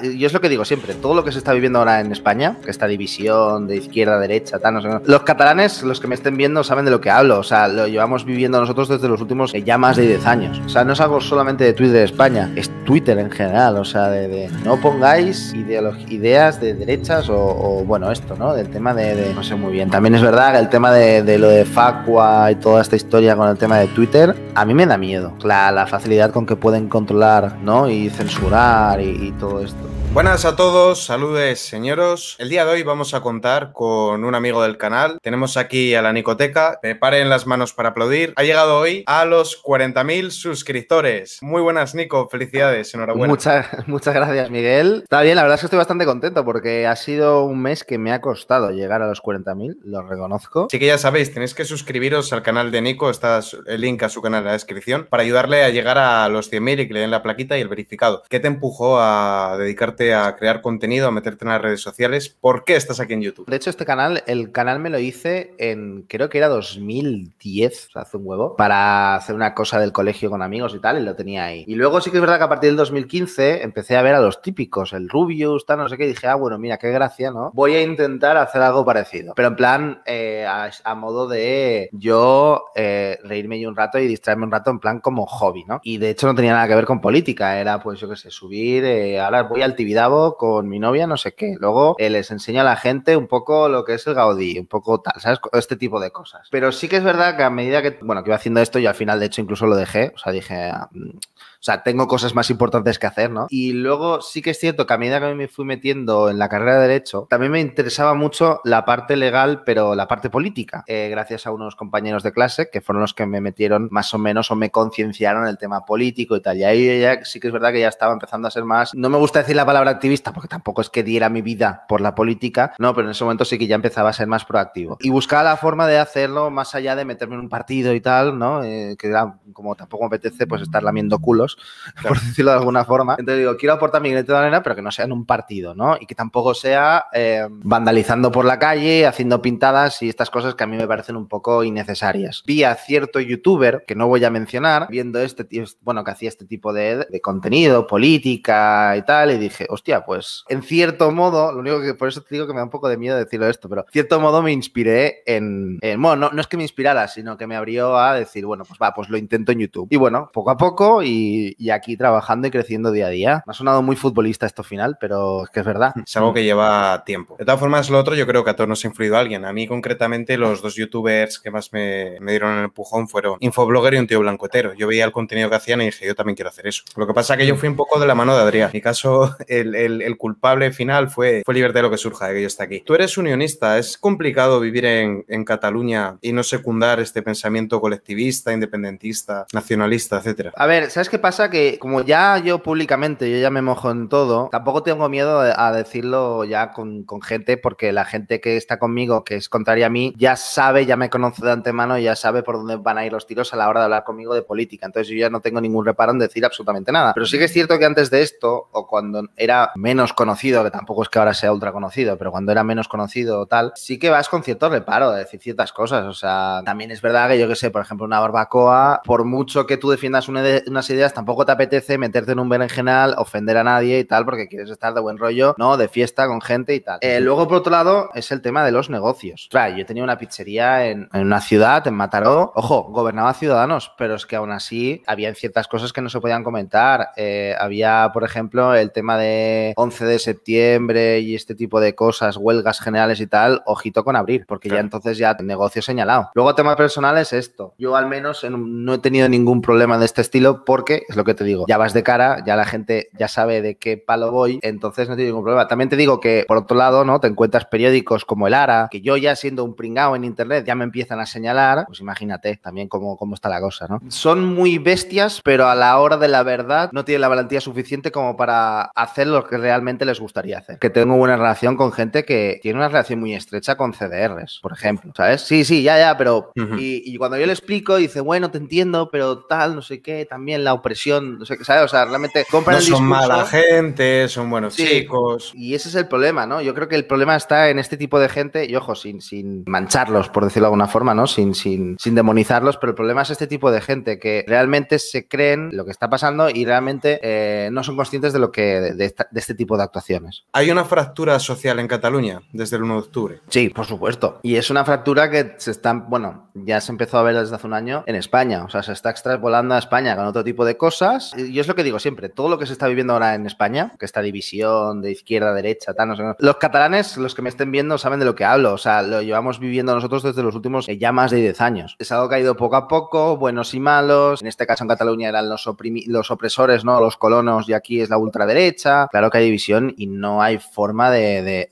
Yo es lo que digo siempre, todo lo que se está viviendo ahora en España, que esta división de izquierda, derecha, tal, no sé, los catalanes, los que me estén viendo, saben de lo que hablo, o sea, lo llevamos viviendo nosotros desde los últimos eh, ya más de 10 años, o sea, no es algo solamente de Twitter de España, es Twitter en general, o sea, de, no pongáis ideas de derechas o, bueno, esto, ¿no? Del tema de, no sé muy bien, también es verdad que el tema de, lo de Facua y toda esta historia con el tema de Twitter, a mí me da miedo, la, facilidad con que pueden controlar, ¿no? Y censurar y todo esto. Buenas a todos, saludes señores. El día de hoy vamos a contar con un amigo del canal. Tenemos aquí a la Nicoteca. Preparen las manos para aplaudir. Ha llegado hoy a los 40.000 suscriptores. Muy buenas, Nico. Felicidades, enhorabuena. Muchas, muchas gracias, Miguel. Está bien, la verdad es que estoy bastante contento porque ha sido un mes que me ha costado llegar a los 40.000, lo reconozco. Así que ya sabéis, tenéis que suscribiros al canal de Nico. Está el link a su canal en la descripción para ayudarle a llegar a los 100.000 y que le den la plaquita y el verificado. ¿Qué te empujó a dedicarte a crear contenido, a meterte en las redes sociales. ¿Por qué estás aquí en YouTube? De hecho, este canal, el canal me lo hice en, creo que era 2010, hace un huevo, para hacer una cosa del colegio con amigos y tal, y lo tenía ahí. Y luego sí que es verdad que a partir del 2015 empecé a ver a los típicos, el Rubius, tal, no sé qué, y dije, ah, bueno, mira, qué gracia, ¿no? Voy a intentar hacer algo parecido. Pero en plan, eh, a, modo de yo eh, reírme yo un rato y distraerme un rato en plan como hobby, ¿no? Y de hecho no tenía nada que ver con política, era pues yo qué sé, subir, hablar, eh, ahora voy al TV Tibidabo con mi novia, no sé qué. Luego eh, les enseño a la gente un poco lo que es el Gaudí, un poco tal, ¿sabes? Este tipo de cosas. Pero sí que es verdad que a medida que, bueno, que iba haciendo esto, yo al final, de hecho, incluso lo dejé, o sea, dije, ah, mm, o sea, tengo cosas más importantes que hacer, ¿no? Y luego sí que es cierto que a medida que me fui metiendo en la carrera de Derecho, también me interesaba mucho la parte legal, pero la parte política, eh, gracias a unos compañeros de clase que fueron los que me metieron más o menos o me concienciaron el tema político y tal. Y ahí sí que es verdad que ya estaba empezando a ser más, no me gusta decir la palabra activista porque tampoco es que diera mi vida por la política, no, pero en ese momento sí que ya empezaba a ser más proactivo. Y buscaba la forma de hacerlo más allá de meterme en un partido y tal, ¿no? Eh, que era como tampoco me apetece pues estar lamiendo culos, por decirlo de alguna forma. Entonces digo, quiero aportar mi granito de arena, pero que no sea en un partido, ¿no? Y que tampoco sea eh, vandalizando por la calle, haciendo pintadas y estas cosas que a mí me parecen un poco innecesarias. Vi a cierto youtuber, que no voy a mencionar, viendo este, bueno, que hacía este tipo de, de contenido, política y tal, y dije, hostia, pues en cierto modo, lo único que por eso te digo que me da un poco de miedo decirlo esto, pero en cierto modo me inspiré en, bueno, no, es que me inspirara, sino que me abrió a decir, bueno, pues va, pues lo intento en YouTube. Y bueno, poco a poco y, aquí trabajando y creciendo día a día. Me ha sonado muy futbolista esto final, pero es que es verdad. Es algo que lleva tiempo. De todas formas, lo otro yo creo que a todos nos ha influido alguien. A mí concretamente los dos youtubers que más me, me dieron el empujón fueron Infoblogger y un tío blancuetero. Yo veía el contenido que hacían y dije, yo también quiero hacer eso. Lo que pasa es que yo fui un poco de la mano de Adrián. mi caso, es eh, el, culpable final fue, fue Libertad lo que surja de que yo esté aquí. Tú eres unionista, es complicado vivir en, Cataluña y no secundar este pensamiento colectivista, independentista, nacionalista, etcétera. A ver, ¿sabes qué pasa? Que como ya yo públicamente, yo ya me mojo en todo, tampoco tengo miedo a decirlo ya con, con gente, porque la gente que está conmigo, que es contraria a mí, ya sabe, ya me conoce de antemano y ya sabe por dónde van a ir los tiros a la hora de hablar conmigo de política. Entonces yo ya no tengo ningún reparo en decir absolutamente nada. Pero sí que es cierto que antes de esto, o cuando era menos conocido, que tampoco es que ahora sea ultra conocido, pero cuando era menos conocido tal, sí que vas con cierto reparo de decir ciertas cosas. O sea, también es verdad que yo que sé, por ejemplo, una barbacoa, por mucho que tú defiendas unas ideas, tampoco te apetece meterte en un berenjenal, ofender a nadie y tal, porque quieres estar de buen rollo, ¿no? De fiesta con gente y tal. Eh, luego, por otro lado, es el tema de los negocios. Claro, yo tenía una pizzería en, una ciudad, en Mataró. Ojo, gobernaba Ciudadanos, pero es que aún así había ciertas cosas que no se podían comentar. Eh, había, por ejemplo, el tema de 11 de septiembre y este tipo de cosas, huelgas generales y tal, ojito con abrir, porque ya entonces ya negocio señalado. Luego temas personales, esto. Yo al menos no he tenido ningún problema de este estilo porque, es lo que te digo, ya vas de cara, ya la gente ya sabe de qué palo voy, entonces no tiene ningún problema. También te digo que, por otro lado, ¿no? Te encuentras periódicos como El Ara, que yo ya siendo un pringao en internet ya me empiezan a señalar, pues imagínate también cómo, cómo está la cosa, ¿no? Son muy bestias, pero a la hora de la verdad no tienen la valentía suficiente como para hacer lo que realmente les gustaría hacer. Que tengo buena relación con gente que tiene una relación muy estrecha con CDRs, por ejemplo, ¿sabes? Sí, sí, ya, ya, pero... y, cuando yo le explico, dice, bueno, te entiendo, pero tal, no sé qué, también la opresión, no sé qué, ¿sabes? O sea, realmente compran no son mala gente, son buenos chicos. Y ese es el problema, ¿no? Yo creo que el problema está en este tipo de gente, y ojo, sin, sin mancharlos, por decirlo de alguna forma, ¿no? Sin, sin, demonizarlos, pero el problema es este tipo de gente que realmente se creen lo que está pasando y realmente eh, no son conscientes de lo que de este tipo de actuaciones. Hay una fractura social en Cataluña desde el 1 de octubre. Sí, por supuesto. Y es una fractura que se está, bueno, ya se empezó a ver desde hace un año en España. O sea, se está extrapolando a España con otro tipo de cosas. Y es lo que digo siempre, todo lo que se está viviendo ahora en España, que esta división de izquierda, derecha, tal, no sé. Los catalanes, los que me estén viendo, saben de lo que hablo. O sea, lo llevamos viviendo nosotros desde los últimos eh, ya más de 10 años. Es algo que ha ido poco a poco, buenos y malos. En este caso en Cataluña eran los, los opresores, ¿no? Los colonos y aquí es la ultraderecha claro que hay división y no hay forma de,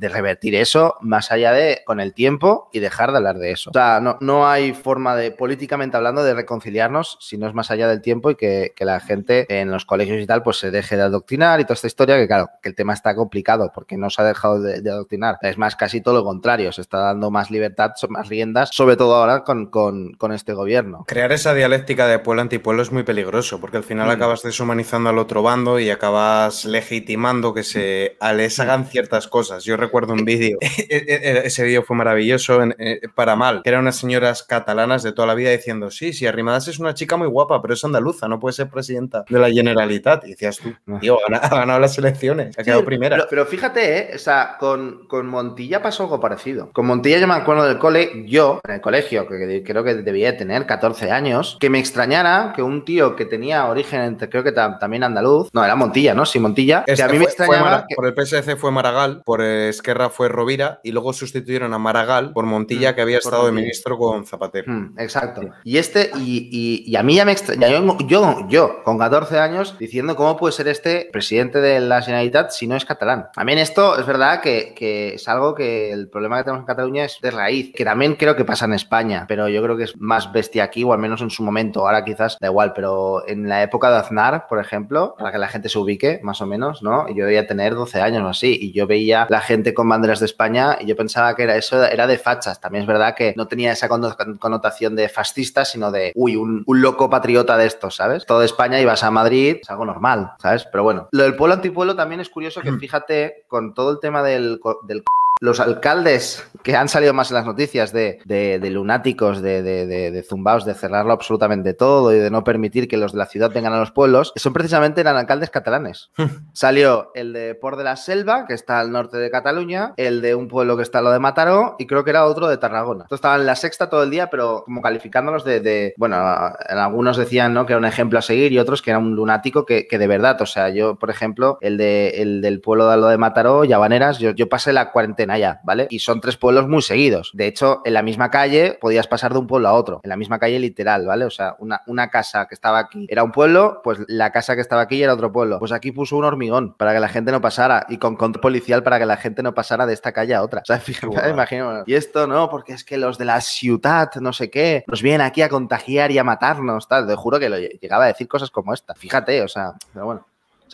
revertir eso más allá de con el tiempo y dejar de hablar de eso. O sea, no, no hay forma de, políticamente hablando, de reconciliarnos si no es más allá del tiempo y que, la gente en los colegios y tal pues se deje de adoctrinar y toda esta historia, que claro, que el tema está complicado porque no se ha dejado de, adoctrinar. Es más, casi todo lo contrario, se está dando más libertad, más riendas, sobre todo ahora con, este gobierno. Crear esa dialéctica de pueblo antipueblo es muy peligroso porque al final mm. acabas deshumanizando al otro bando y acabas legitimando que se mm. les hagan mm. ciertas cosas. Yo recuerdo un eh, vídeo, eh, eh, ese vídeo fue maravilloso para mal, que eran unas señoras catalanas de toda la vida diciendo, sí, sí, Arrimadas es una chica muy guapa, pero es andaluza, no puede ser presidenta de la Generalitat. Y decías tú, ah. tío, ha ganado, las elecciones, ha quedado primera. Pero, fíjate, ¿eh? o sea, con, con, Montilla pasó algo parecido. Con Montilla yo me del cole, yo, en el colegio, que creo que debía tener 14 años, que me extrañara que un tío que tenía origen, creo que también andaluz, no, era Montilla, ¿no? Sí, Montilla Montilla. que a este mí me extrañaba. Por el PSC fue Maragall, por Esquerra fue Rovira y luego sustituyeron a Maragall por Montilla, mm, que había estado de ministro con Zapatero. Mm, exacto. Y este, y, y, a mí ya me extraña. Yo, yo, con 14 años, diciendo cómo puede ser este presidente de la Generalitat si no es catalán. También esto es verdad que, que es algo que el problema que tenemos en Cataluña es de raíz, que también creo que pasa en España, pero yo creo que es más bestia aquí, o al menos en su momento. Ahora quizás da igual, pero en la época de Aznar, por ejemplo, para que la gente se ubique, más o menos, ¿no? Yo debía tener 12 años o así, y yo veía la gente con banderas de España y yo pensaba que era eso, era de fachas. También es verdad que no tenía esa connotación de fascista, sino de, uy, un, loco patriota de estos, ¿sabes? Todo España ibas a Madrid, es algo normal, ¿sabes? Pero bueno, lo del pueblo antipueblo también es curioso que fíjate, con todo el tema del los alcaldes que han salido más en las noticias de, lunáticos, de, zumbaos, de cerrarlo absolutamente todo y de no permitir que los de la ciudad vengan a los pueblos, son precisamente eran alcaldes catalanes. Hmm. Salió el de Por de la Selva, que está al norte de Cataluña, el de un pueblo que está lo lo de Mataró y creo que era otro de Tarragona. estaban en la sexta todo el día, pero como calificándolos de, bueno, algunos decían ¿no? que era un ejemplo a seguir y otros que era un lunático que, de verdad, o sea, yo, por ejemplo, el, de, el del pueblo de lo de Mataró, Yabaneras, yo, yo pasé la cuarentena allá, ¿vale? Y son tres pueblos muy seguidos. De hecho, en la misma calle podías pasar de un pueblo a otro, en la misma calle literal, ¿vale? O sea, una, casa que estaba aquí era un pueblo, pues la casa que estaba aquí era otro pueblo. Pues aquí puso un hormigón para que la gente no pasara y con control policial para que la gente no pasara de esta calle a otra. O sea, fíjate, imagino. Y esto no, porque es que los de la ciudad, no sé qué, nos vienen aquí a contagiar y a matarnos, tal. Te juro que llegaba a decir cosas como esta. Fíjate, o sea, pero bueno.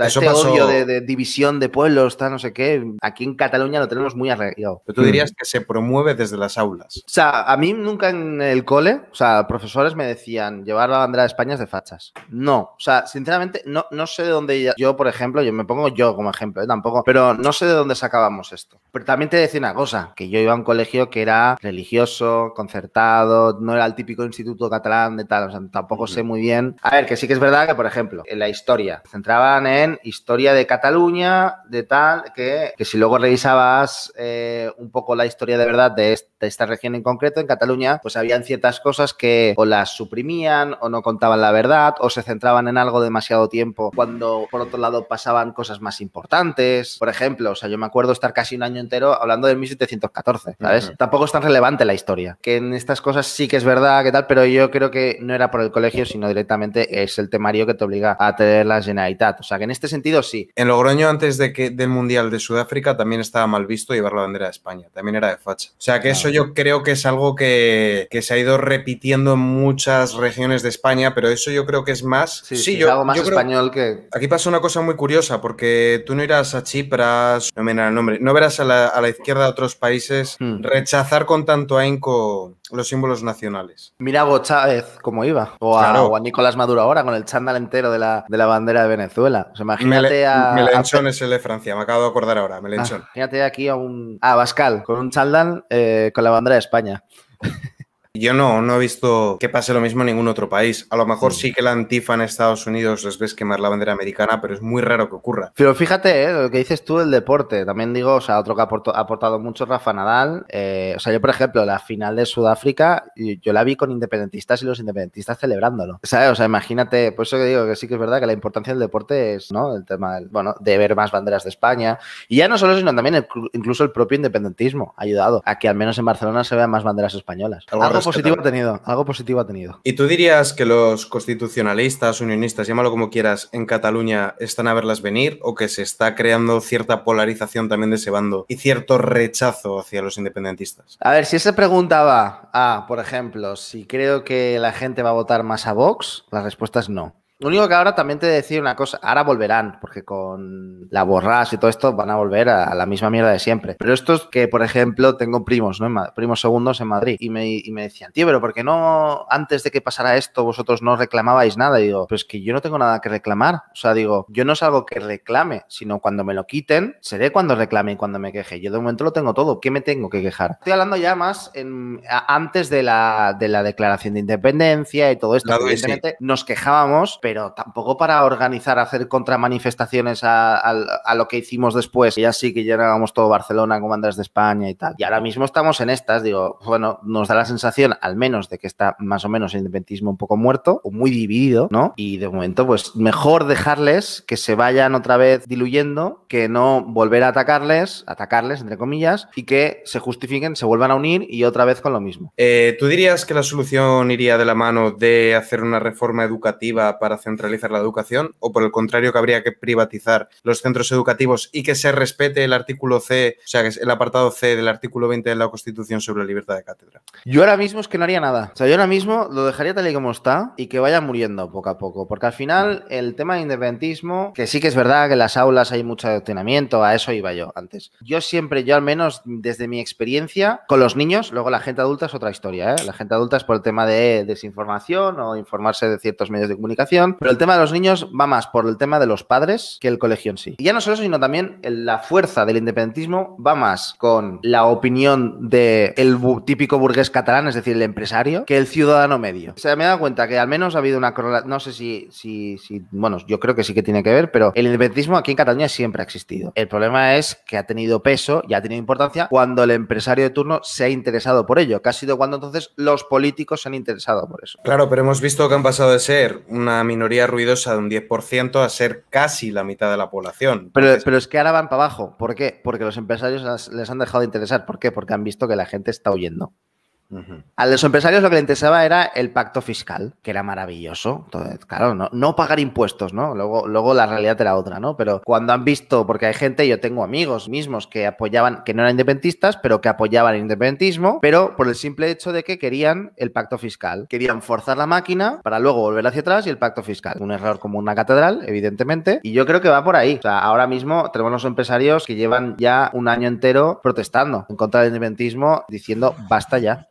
Eso este odio de, división de pueblos, tal, no sé qué, aquí en Cataluña lo tenemos muy arreglado. Pero tú dirías mm. que se promueve desde las aulas. O sea, a mí nunca en el cole, o sea, profesores me decían llevar la bandera de España es de fachas. No, o sea, sinceramente, no, no sé de dónde yo, por ejemplo, yo me pongo yo como ejemplo, ¿eh? tampoco, pero no sé de dónde sacábamos esto. Pero también te decía una cosa, que yo iba a un colegio que era religioso, concertado, no era el típico instituto catalán de tal, o sea, tampoco sé muy bien. A ver, que sí que es verdad que, por ejemplo, en la historia centraban en historia de Cataluña, de tal, que, si luego revisabas eh, un poco la historia de verdad de este de esta región en concreto, en Cataluña, pues habían ciertas cosas que o las suprimían o no contaban la verdad o se centraban en algo demasiado tiempo cuando por otro lado pasaban cosas más importantes. Por ejemplo, o sea, yo me acuerdo estar casi un año entero hablando de 1714, ¿sabes? Tampoco es tan relevante la historia, que en estas cosas sí que es verdad, que tal, pero yo creo que no era por el colegio, sino directamente es el temario que te obliga a tener la Generalitat. O sea, que en este sentido sí. En Logroño, antes de que del Mundial de Sudáfrica, también estaba mal visto llevar la bandera de España, también era de facha. O sea, que eso yo creo que es algo que, se ha ido repitiendo en muchas regiones de España, pero eso yo creo que es más. Sí, yo, más español que. Aquí pasa una cosa muy curiosa, porque tú no irás a Chipras, no me nombre, no verás a la, izquierda de otros países hmm. rechazar con tanto ahínco los símbolos nacionales. Mira a Bocháez, cómo iba, o a, Nicolás Maduro ahora con el chándal entero de la, bandera de Venezuela. O sea, imagínate a... Melenchón es el de Francia, me acabo de acordar ahora, Melenchón. Ah, imagínate aquí a un... A Bascal, con un chándal eh, con la bandera de España. Yo no, no he visto que pase lo mismo en ningún otro país. A lo mejor mm. sí, que la antifa en Estados Unidos les ves quemar la bandera americana, pero es muy raro que ocurra. Pero fíjate, ¿eh? lo que dices tú del deporte. También digo, o sea, otro que ha aportado mucho Rafa Nadal. Eh, o sea, yo, por ejemplo, la final de Sudáfrica, yo la vi con independentistas y los independentistas celebrándolo. O sea, imagínate, por eso que digo que sí que es verdad que la importancia del deporte es, ¿no? El tema, bueno, de ver más banderas de España. Y ya no solo, sino también incluso el propio independentismo ha ayudado a que al menos en Barcelona se vean más banderas españolas algo positivo ha tenido, algo positivo ha tenido. ¿Y tú dirías que los constitucionalistas, unionistas, llámalo como quieras, en Cataluña están a verlas venir o que se está creando cierta polarización también de ese bando y cierto rechazo hacia los independentistas? A ver, si esa pregunta va a, por ejemplo, si creo que la gente va a votar más a Vox, la respuesta es no. Lo único que ahora también te decir una cosa, ahora volverán, porque con la borras y todo esto van a volver a, la misma mierda de siempre. Pero esto es que, por ejemplo, tengo primos, ¿no? Primos segundos en Madrid y me, y me decían, tío, pero ¿por qué no antes de que pasara esto vosotros no reclamabais nada? Y digo, pues que yo no tengo nada que reclamar. O sea, digo, yo no es algo que reclame, sino cuando me lo quiten, seré cuando reclame y cuando me queje. Yo de momento lo tengo todo, ¿qué me tengo que quejar? Estoy hablando ya más en, antes de la, de la declaración de independencia y todo esto. Evidentemente nos quejábamos, pero pero tampoco para organizar, hacer contramanifestaciones a, a, lo que hicimos después. Ya sí que llenábamos todo Barcelona con Andrés de España y tal. Y ahora mismo estamos en estas, digo, bueno, nos da la sensación al menos de que está más o menos el independentismo un poco muerto o muy dividido, ¿no? Y de momento, pues mejor dejarles que se vayan otra vez diluyendo, que no volver a atacarles, atacarles, entre comillas, y que se justifiquen, se vuelvan a unir y otra vez con lo mismo. Eh, ¿Tú dirías que la solución iría de la mano de hacer una reforma educativa para centralizar la educación o por el contrario que habría que privatizar los centros educativos y que se respete el artículo C, o sea, que es el apartado C del artículo 20 de la Constitución sobre la libertad de cátedra? Yo ahora mismo es que no haría nada. O sea, yo ahora mismo lo dejaría tal y como está y que vaya muriendo poco a poco, porque al final el tema de independentismo, que sí que es verdad que en las aulas hay mucho adoctrinamiento, a eso iba yo antes. Yo siempre, yo al menos desde mi experiencia con los niños, luego la gente adulta es otra historia, ¿eh? La gente adulta es por el tema de desinformación o informarse de ciertos medios de comunicación pero el tema de los niños va más por el tema de los padres que el colegio en sí. Y ya no solo eso, sino también la fuerza del independentismo va más con la opinión del el típico burgués catalán, es decir, el empresario, que el ciudadano medio. O sea, me he dado cuenta que al menos ha habido una no sé si, si, si, bueno, yo creo que sí que tiene que ver, pero el independentismo aquí en Cataluña siempre ha existido. El problema es que ha tenido peso y ha tenido importancia cuando el empresario de turno se ha interesado por ello, que ha sido cuando entonces los políticos se han interesado por eso. Claro, pero hemos visto que han pasado de ser una minoría ruidosa de un 10% a ser casi la mitad de la población. Pero, pero es que ahora van para abajo. ¿Por qué? Porque los empresarios les han dejado de interesar. ¿Por qué? Porque han visto que la gente está huyendo. A los empresarios lo que les interesaba era el pacto fiscal, que era maravilloso. Entonces, claro, no, pagar impuestos, ¿no? Luego, luego la realidad era otra, ¿no? Pero cuando han visto, porque hay gente, yo tengo amigos mismos que apoyaban, que no eran independentistas, pero que apoyaban el independentismo, pero por el simple hecho de que querían el pacto fiscal. Querían forzar la máquina para luego volver hacia atrás y el pacto fiscal. Un error como una catedral, evidentemente, y yo creo que va por ahí. O sea, ahora mismo tenemos los empresarios que llevan ya un año entero protestando en contra del independentismo, diciendo basta ya.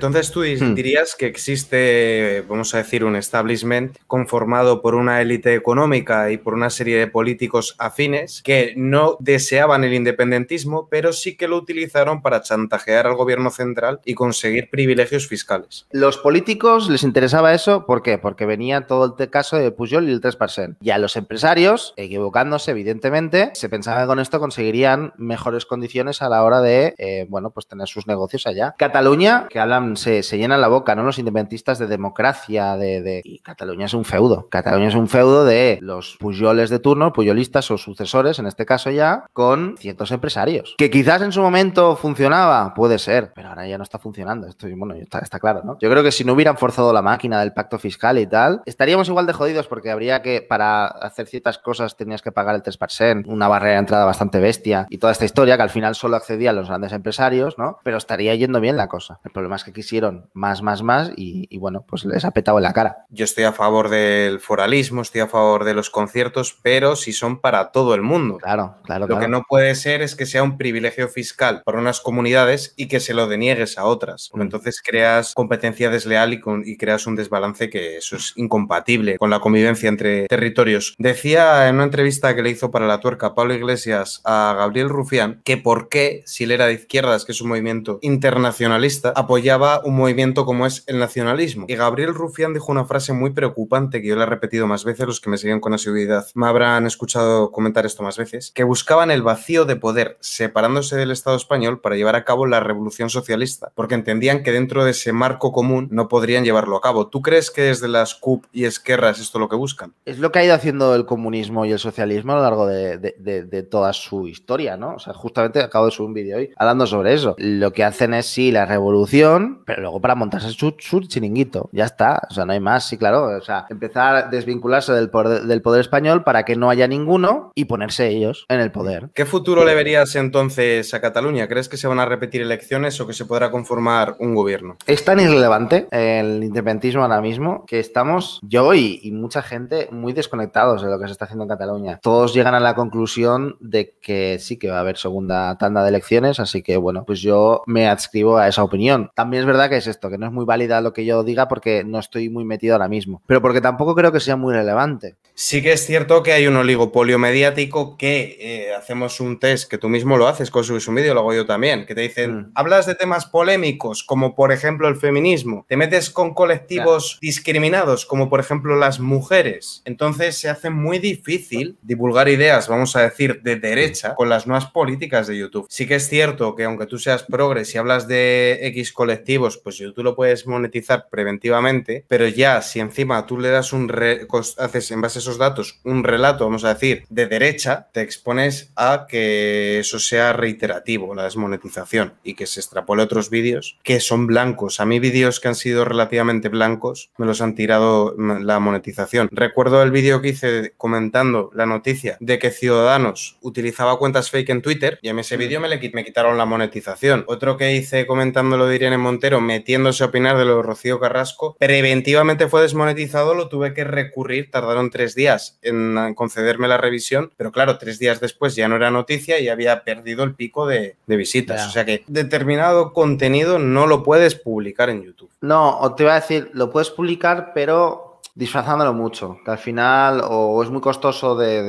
Entonces tú hmm. dirías que existe, vamos a decir, un establishment conformado por una élite económica y por una serie de políticos afines que no deseaban el independentismo, pero sí que lo utilizaron para chantajear al gobierno central y conseguir privilegios fiscales. Los políticos les interesaba eso, ¿por qué? Porque venía todo el caso de Pujol y el 3%. Y a los empresarios, equivocándose evidentemente, se pensaba que con esto conseguirían mejores condiciones a la hora de, eh, bueno, pues tener sus negocios allá. Cataluña, que hablan se, se, llenan la boca, ¿no? Los independentistas de democracia, de, Y Cataluña es un feudo. Cataluña es un feudo de los puyoles de turno, puyolistas o sucesores, en este caso ya, con ciertos empresarios. Que quizás en su momento funcionaba, puede ser, pero ahora ya no está funcionando. Esto, bueno, está, está claro, ¿no? Yo creo que si no hubieran forzado la máquina del pacto fiscal y tal, estaríamos igual de jodidos porque habría que, para hacer ciertas cosas, tenías que pagar el 3%, una barrera de entrada bastante bestia y toda esta historia que al final solo accedían los grandes empresarios, ¿no? Pero estaría yendo bien la cosa. El problema es que hicieron más, más, más y, bueno, pues les ha petado en la cara. Yo estoy a favor del foralismo, estoy a favor de los conciertos, pero si son para todo el mundo. Claro, claro. Lo que no puede ser es que sea un privilegio fiscal para unas comunidades y que se lo deniegues a otras. Mm. Entonces creas competencia desleal y, creas un desbalance que eso es incompatible con la convivencia entre territorios. Decía en una entrevista que le hizo para la tuerca Pablo Iglesias a Gabriel Rufián que por qué, si él era de izquierdas, que es un movimiento internacionalista, apoyaba un movimiento como es el nacionalismo. Y Gabriel Rufián dijo una frase muy preocupante que yo le he repetido más veces, los que me siguen con asiduidad me habrán escuchado comentar esto más veces, que buscaban el vacío de poder, separándose del Estado español para llevar a cabo la revolución socialista, porque entendían que dentro de ese marco común no podrían llevarlo a cabo. ¿Tú crees que desde las CUP y Esquerra es esto lo que buscan? Es lo que ha ido haciendo el comunismo y el socialismo a lo largo de, toda su historia, ¿no? O sea, justamente acabo de subir un vídeo hoy hablando sobre eso. Lo que hacen es, si la revolución, pero luego para montarse su, chiringuito, ya está, o sea, no hay más, sí, claro, o sea, empezar a desvincularse del poder, del poder español para que no haya ninguno y ponerse ellos en el poder. ¿Qué futuro le verías entonces a Cataluña? ¿Crees que se van a repetir elecciones o que se podrá conformar un gobierno? Es tan irrelevante el independentismo ahora mismo que estamos yo y, y mucha gente muy desconectados de lo que se está haciendo en Cataluña. Todos llegan a la conclusión de que sí que va a haber segunda tanda de elecciones, así que bueno, pues yo me adscribo a esa opinión. También es verdad que es esto, que no es muy válida lo que yo diga porque no estoy muy metido ahora mismo, pero porque tampoco creo que sea muy relevante. Sí que es cierto que hay un oligopolio mediático que eh, hacemos un test, que tú mismo lo haces con su vídeo, lo hago yo también, que te dicen, mm. hablas de temas polémicos como por ejemplo el feminismo, te metes con colectivos discriminados como por ejemplo las mujeres, entonces se hace muy difícil divulgar ideas, vamos a decir, de derecha con las nuevas políticas de YouTube. Sí que es cierto que aunque tú seas progres y hablas de X colectivo, pues tú lo puedes monetizar preventivamente, pero ya si encima tú le das un haces en base a esos datos un relato, vamos a decir, de derecha, te expones a que eso sea reiterativo, la desmonetización, y que se extrapole otros vídeos que son blancos. A mí vídeos que han sido relativamente blancos me los han tirado mm, la monetización. Recuerdo el vídeo que hice comentando la noticia de que Ciudadanos utilizaba cuentas fake en Twitter y en ese mm. vídeo me, quitaron la monetización. Otro que hice comentando lo de Irene Montero metiéndose a opinar de lo de Rocío Carrasco, preventivamente fue desmonetizado, lo tuve que recurrir, tardaron tres días en concederme la revisión, pero claro, tres días después ya no era noticia y había perdido el pico de, visitas. O sea que determinado contenido no lo puedes publicar en YouTube. No, te iba a decir, lo puedes publicar, pero disfrazándolo mucho, que al final o es muy costoso de,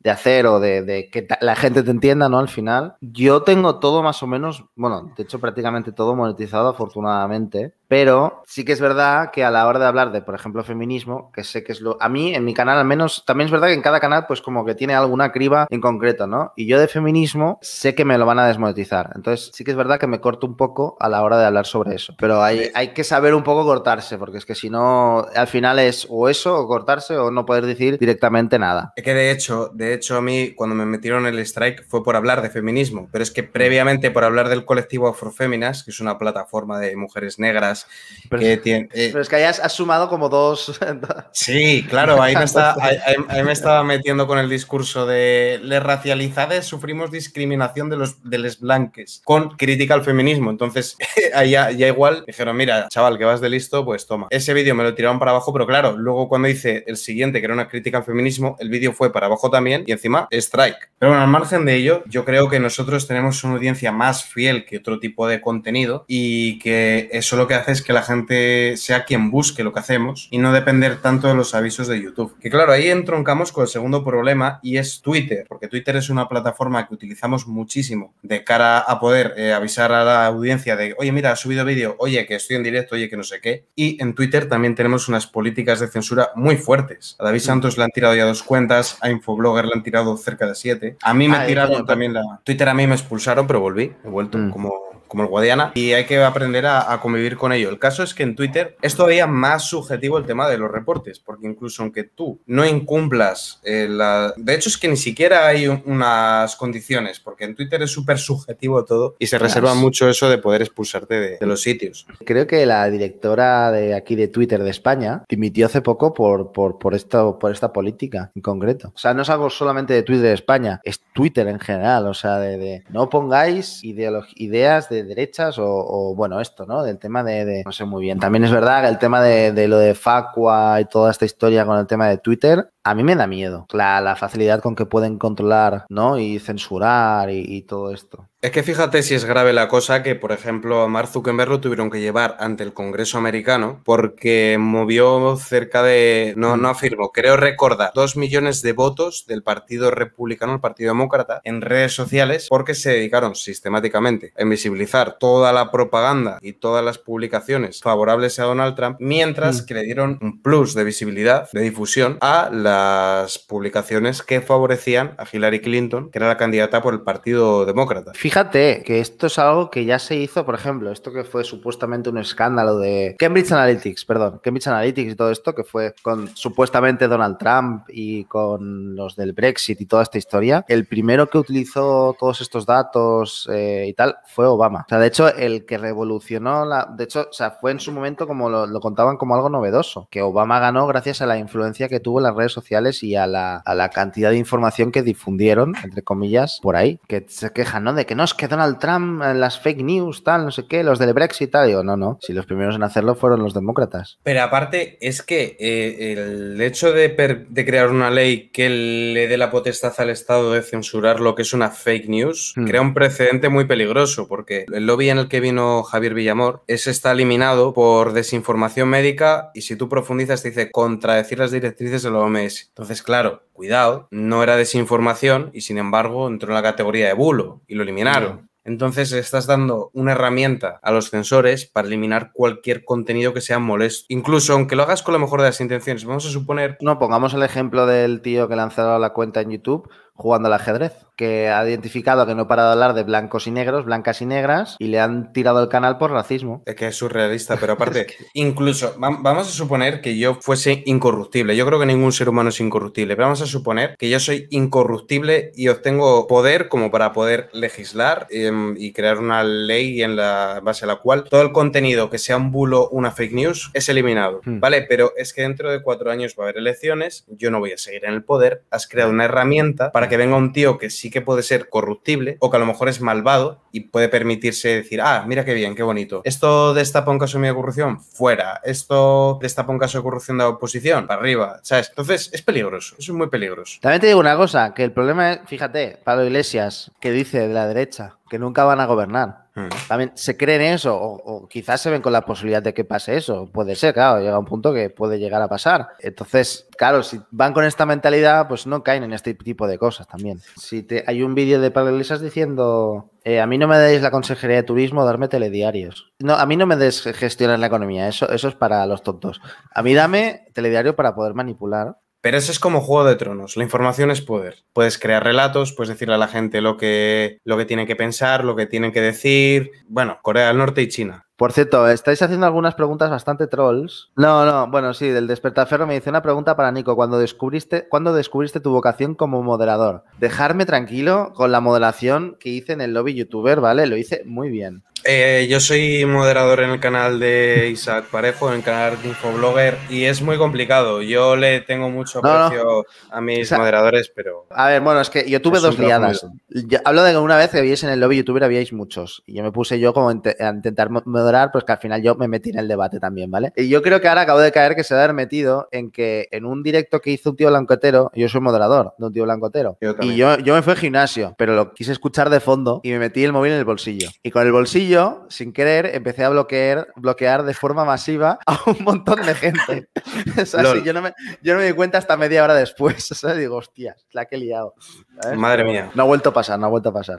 de, hacer o de, de, que la gente te entienda, ¿no? Al final, yo tengo todo más o menos, bueno, de hecho prácticamente todo monetizado afortunadamente, pero sí que es verdad que a la hora de hablar de, por ejemplo, feminismo, que sé que es lo... A mí, en mi canal al menos, también es verdad que en cada canal pues como que tiene alguna criba en concreto, ¿no? Y yo de feminismo sé que me lo van a desmonetizar, entonces sí que es verdad que me corto un poco a la hora de hablar sobre eso, pero hay, hay que saber un poco cortarse, porque es que si no, al final o eso, o cortarse, o no poder decir directamente nada. Es que de hecho, de hecho, a mí cuando me metieron en el strike fue por hablar de feminismo, pero es que previamente por hablar del colectivo Afroféminas, que es una plataforma de mujeres negras pero, que tiene. Eh, pero es que hayas has sumado como dos. sí, claro, ahí me, me, estaba metiendo con el discurso de les racializades sufrimos discriminación de los, de blanques, con crítica al feminismo. Entonces, ahí ya, igual dijeron, mira, chaval, que vas de listo, pues toma. Ese vídeo me lo tiraron para abajo, pero que claro, luego cuando hice el siguiente, que era una crítica al feminismo, el vídeo fue para abajo también y encima strike. Pero bueno, al margen de ello, yo creo que nosotros tenemos una audiencia más fiel que otro tipo de contenido y que eso lo que hace es que la gente sea quien busque lo que hacemos y no depender tanto de los avisos de YouTube. Que claro, ahí entroncamos con el segundo problema y es Twitter, porque Twitter es una plataforma que utilizamos muchísimo de cara a poder eh, avisar a la audiencia de, oye, mira, ha subido vídeo, oye, que estoy en directo, oye, que no sé qué. Y en Twitter también tenemos unas políticas de censura muy fuertes. A David mm. Santos le han tirado ya dos cuentas, a Infoblogger le han tirado cerca de siete. A mí me ah, tiraron también la... Twitter a mí me expulsaron, pero volví, he vuelto mm. como como el Guadiana, y hay que aprender a, convivir con ello. El caso es que en Twitter es todavía más subjetivo el tema de los reportes, porque incluso aunque tú no incumplas eh, la... De hecho es que ni siquiera hay unas condiciones, porque en Twitter es súper subjetivo todo y se reserva mucho eso de poder expulsarte de, los sitios. Creo que la directora de aquí de Twitter de España dimitió hace poco por, por, por esta política en concreto. O sea, no es algo solamente de Twitter de España, es Twitter en general, o sea, de no pongáis ideas de derechas o, bueno, esto, ¿no? Del tema de, no sé muy bien. También es verdad que el tema de, de, lo de Facua y toda esta historia con el tema de Twitter, a mí me da miedo la, facilidad con que pueden controlar ¿no? y censurar y, todo esto. Es que fíjate si es grave la cosa que, por ejemplo, a Mark Zuckerberg lo tuvieron que llevar ante el Congreso americano porque movió cerca de, no, mm. no afirmo, creo recordar, dos millones de votos del Partido Republicano, el Partido Demócrata, en redes sociales porque se dedicaron sistemáticamente a invisibilizar toda la propaganda y todas las publicaciones favorables a Donald Trump, mientras mm. que le dieron un plus de visibilidad, de difusión a la las publicaciones que favorecían a Hillary Clinton, que era la candidata por el Partido Demócrata. Fíjate eh, que esto es algo que ya se hizo, por ejemplo, esto que fue supuestamente un escándalo de Cambridge Analytics, perdón, Cambridge Analytics y todo esto, que fue con supuestamente Donald Trump y con los del Brexit y toda esta historia. El primero que utilizó todos estos datos eh, y tal fue Obama. O sea, de hecho, el que revolucionó la. De hecho, o sea, fue en su momento como lo, contaban como algo novedoso, que Obama ganó gracias a la influencia que tuvo las redes sociales y a la, cantidad de información que difundieron, entre comillas, por ahí, que se quejan, ¿no? De que no, es que Donald Trump, eh, las fake news, tal, no sé qué, los del Brexit, tal. Digo, no, no, si los primeros en hacerlo fueron los demócratas. Pero aparte, es que eh, el hecho de, crear una ley que le dé la potestad al Estado de censurar lo que es una fake news, hmm. crea un precedente muy peligroso, porque el lobby en el que vino Javier Villamor, ese está eliminado por desinformación médica y si tú profundizas te dice contradecir las directrices de la OMS. Entonces, claro, cuidado, no era desinformación y sin embargo entró en la categoría de bulo y lo eliminaron. Entonces estás dando una herramienta a los censores para eliminar cualquier contenido que sea molesto. Incluso aunque lo hagas con la mejor de las intenciones. Vamos a suponer... No, pongamos el ejemplo del tío que lanzó la cuenta en YouTube jugando al ajedrez, que ha identificado que no parado de hablar de blancos y negros, blancas y negras, y le han tirado el canal por racismo. Es que es surrealista, pero aparte, incluso, vamos a suponer que yo fuese incorruptible. Yo creo que ningún ser humano es incorruptible, pero vamos a suponer que yo soy incorruptible y obtengo poder como para poder legislar em, y crear una ley en la base a la cual todo el contenido que sea un bulo, una fake news, es eliminado. Hmm. Vale, pero es que dentro de cuatro años va a haber elecciones, yo no voy a seguir en el poder, has creado una herramienta para que venga un tío que sí que puede ser corruptible o que a lo mejor es malvado y puede permitirse decir, ah, mira qué bien, qué bonito. Esto destapa un caso de corrupción, fuera. Esto destapa un caso de corrupción de oposición, para arriba. ¿Sabes? Entonces es peligroso, es muy peligroso. También te digo una cosa, que el problema es, fíjate, Pablo Iglesias, que dice de la derecha, que nunca van a gobernar. Hmm. También se creen eso, o, quizás se ven con la posibilidad de que pase eso. Puede ser, claro, llega un punto que puede llegar a pasar. Entonces, claro, si van con esta mentalidad, pues no caen en este tipo de cosas también. Si te, hay un vídeo de Lisas diciendo, eh, a mí no me deis la consejería de turismo, darme telediarios. No, a mí no me des gestionar la economía, eso, eso es para los tontos. A mí dame telediario para poder manipular pero eso es como Juego de Tronos. La información es poder. Puedes crear relatos, puedes decirle a la gente lo que, lo que tienen que pensar, lo que tienen que decir. Bueno, Corea del Norte y China. Por cierto, estáis haciendo algunas preguntas bastante trolls. No, no, bueno, sí, del despertaferro me dice una pregunta para Nico. Cuando descubriste, ¿Cuándo descubriste tu vocación como moderador? Dejarme tranquilo con la moderación que hice en el lobby youtuber, ¿vale? Lo hice muy bien. Eh, yo soy moderador en el canal de Isaac Parejo, en el canal de Infoblogger, y es muy complicado. Yo le tengo mucho aprecio a mis moderadores, pero. A ver, bueno, es que yo tuve dos liadas. hablo de que una vez que habíais en el lobby youtuber habíais muchos, y yo me puse yo como a intentar moderar, pues que al final yo me metí en el debate también, ¿vale? Y yo creo que ahora acabo de caer que se va a haber metido en que en un directo que hizo un tío blancotero, yo soy moderador de un tío blancotero, y yo, yo me fui al gimnasio, pero lo quise escuchar de fondo y me metí el móvil en el bolsillo. Y con el bolsillo sin querer, empecé a bloquear, bloquear de forma masiva a un montón de gente. yo, no me, yo, di cuenta hasta media hora después. digo, hostia la que he liado. Madre mía. No ha vuelto a pasar, no ha vuelto a pasar.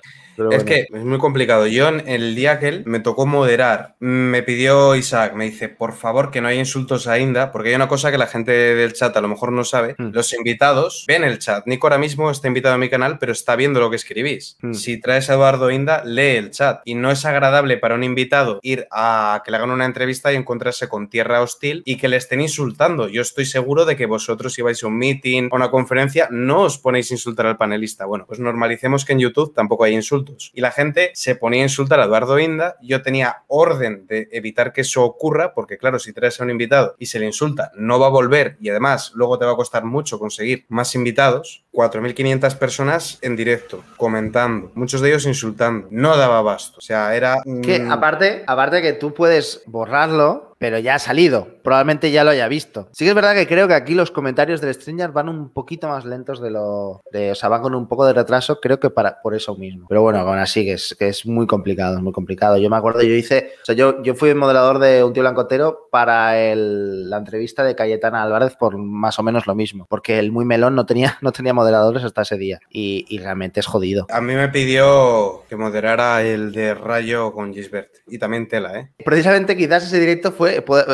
es que es muy complicado. Yo el día aquel me tocó moderar. Me pidió Isaac, me dice, por favor, que no hay insultos a Inda, porque hay una cosa que la gente del chat a lo mejor no sabe. Hmm. Los invitados ven el chat. Nico ahora mismo está invitado a mi canal, pero está viendo lo que escribís. Hmm. Si traes a Eduardo Inda, lee el chat. Y no es agradable para un invitado ir a que le hagan una entrevista y encontrarse con tierra hostil y que le estén insultando. Yo estoy seguro de que vosotros si vais a un meeting o una conferencia no os ponéis a insultar al panelista. Bueno, pues normalicemos que en YouTube tampoco hay insultos. Y la gente se ponía a insultar a Eduardo Inda. Yo tenía orden de evitar que eso ocurra porque claro, si traes a un invitado y se le insulta, no va a volver y además luego te va a costar mucho conseguir más invitados. 4.500 personas en directo, comentando, muchos de ellos insultando. No daba basto. O sea, era... Que aparte, aparte que tú puedes borrarlo pero ya ha salido. Probablemente ya lo haya visto. Sí que es verdad que creo que aquí los comentarios del Stranger van un poquito más lentos de lo. De, o sea, van con un poco de retraso, creo que para, por eso mismo. Pero bueno, aún así, que es, que es muy complicado, muy complicado. Yo me acuerdo, yo hice. O sea, yo, yo fui moderador de Un Tío Blancotero para la entrevista de Cayetana Álvarez por más o menos lo mismo, porque el muy melón no tenía, no tenía moderadores hasta ese día. Y, y realmente es jodido. A mí me pidió que moderara el de Rayo con Gisbert. Y también tela, ¿eh? Precisamente quizás ese directo fue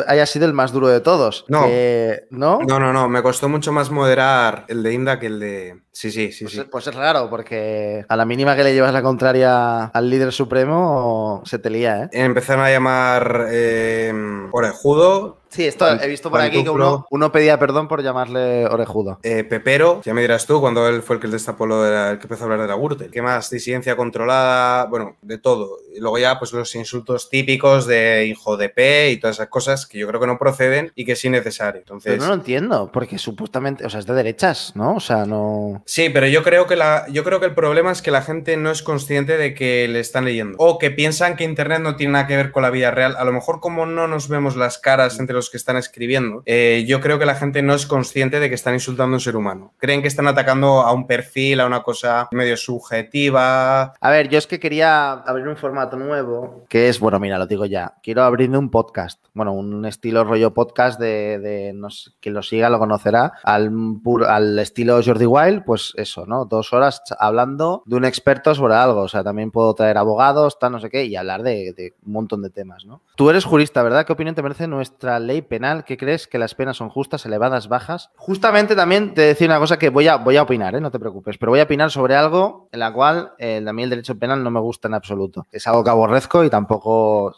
haya sido el más duro de todos. No. no. ¿no? No, Me costó mucho más moderar el de Inda que el de. Sí, sí, sí. Pues, sí. pues es raro, porque a la mínima que le llevas la contraria al líder supremo, se te lía, ¿eh? Empezaron a llamar eh, por el judo Sí, esto he visto por aquí que uno, pedía perdón por llamarle orejudo. Eh, Pepero, ya me dirás tú, cuando él fue el que destapó lo de el que empezó a hablar de la Gürtel. ¿Qué más? Disidencia controlada, bueno, de todo. Y luego ya, pues los insultos típicos de hijo de P y todas esas cosas que yo creo que no proceden y que es innecesario. Entonces... Pero no lo entiendo, porque supuestamente, o sea, es de derechas, ¿no? O sea, no. Sí, pero yo creo que la, yo creo que el problema es que la gente no es consciente de que le están leyendo. O que piensan que internet no tiene nada que ver con la vida real. A lo mejor, como no nos vemos las caras entre los que están escribiendo, eh, yo creo que la gente no es consciente de que están insultando a un ser humano. Creen que están atacando a un perfil, a una cosa medio subjetiva. A ver, yo es que quería abrir un formato nuevo, que es, bueno, mira, lo digo ya, quiero abrirme un podcast, bueno, un estilo rollo podcast de, no sé, quien lo siga lo conocerá, al, estilo Jordi Wild, pues eso, ¿no? Dos horas hablando de un experto sobre algo, o sea, también puedo traer abogados, tal, no sé qué, y hablar de, de un montón de temas, ¿no? Tú eres jurista, ¿verdad? ¿Qué opinión te merece nuestra ley? penal, ¿qué crees que las penas son justas, elevadas, bajas? Justamente también te decía una cosa que voy a, voy a opinar, ¿eh? no te preocupes, pero voy a opinar sobre algo en la cual eh, a mí el derecho penal no me gusta en absoluto. Es algo que aborrezco y tampoco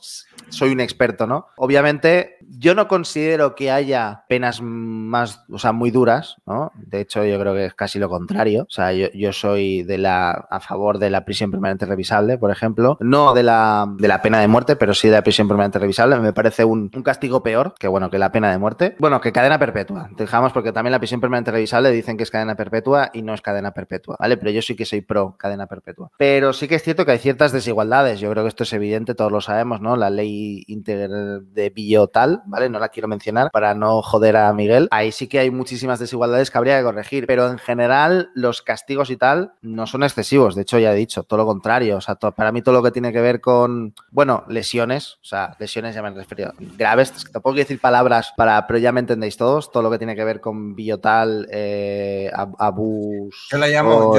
soy un experto, ¿no? Obviamente yo no considero que haya penas más, o sea, muy duras, ¿no? De hecho, yo creo que es casi lo contrario. O sea, yo, soy de la, a favor de la prisión permanente revisable, por ejemplo. No de la, de la pena de muerte, pero sí de la prisión permanente revisable. Me parece un, castigo peor que, bueno, que la pena de muerte. Bueno, que cadena perpetua. Dejamos porque también la prisión permanente revisable dicen que es cadena perpetua y no es cadena perpetua, ¿vale? Pero yo sí que soy pro cadena perpetua. Pero sí que es cierto que hay ciertas desigualdades. Yo creo que esto es evidente, todos lo sabemos, ¿no? La ley integral de biotal ¿vale? No la quiero mencionar para no joder a Miguel. Ahí sí que hay muchísimas desigualdades que habría que corregir, pero en general los castigos y tal no son excesivos. De hecho, ya he dicho, todo lo contrario. O sea, para mí todo lo que tiene que ver con, bueno, lesiones, o sea, lesiones ya me han referido, graves, tampoco quiero decir palabras para, pero ya me entendéis todos, todo lo que tiene que ver con biotal, eh, abus. Yo la llamo,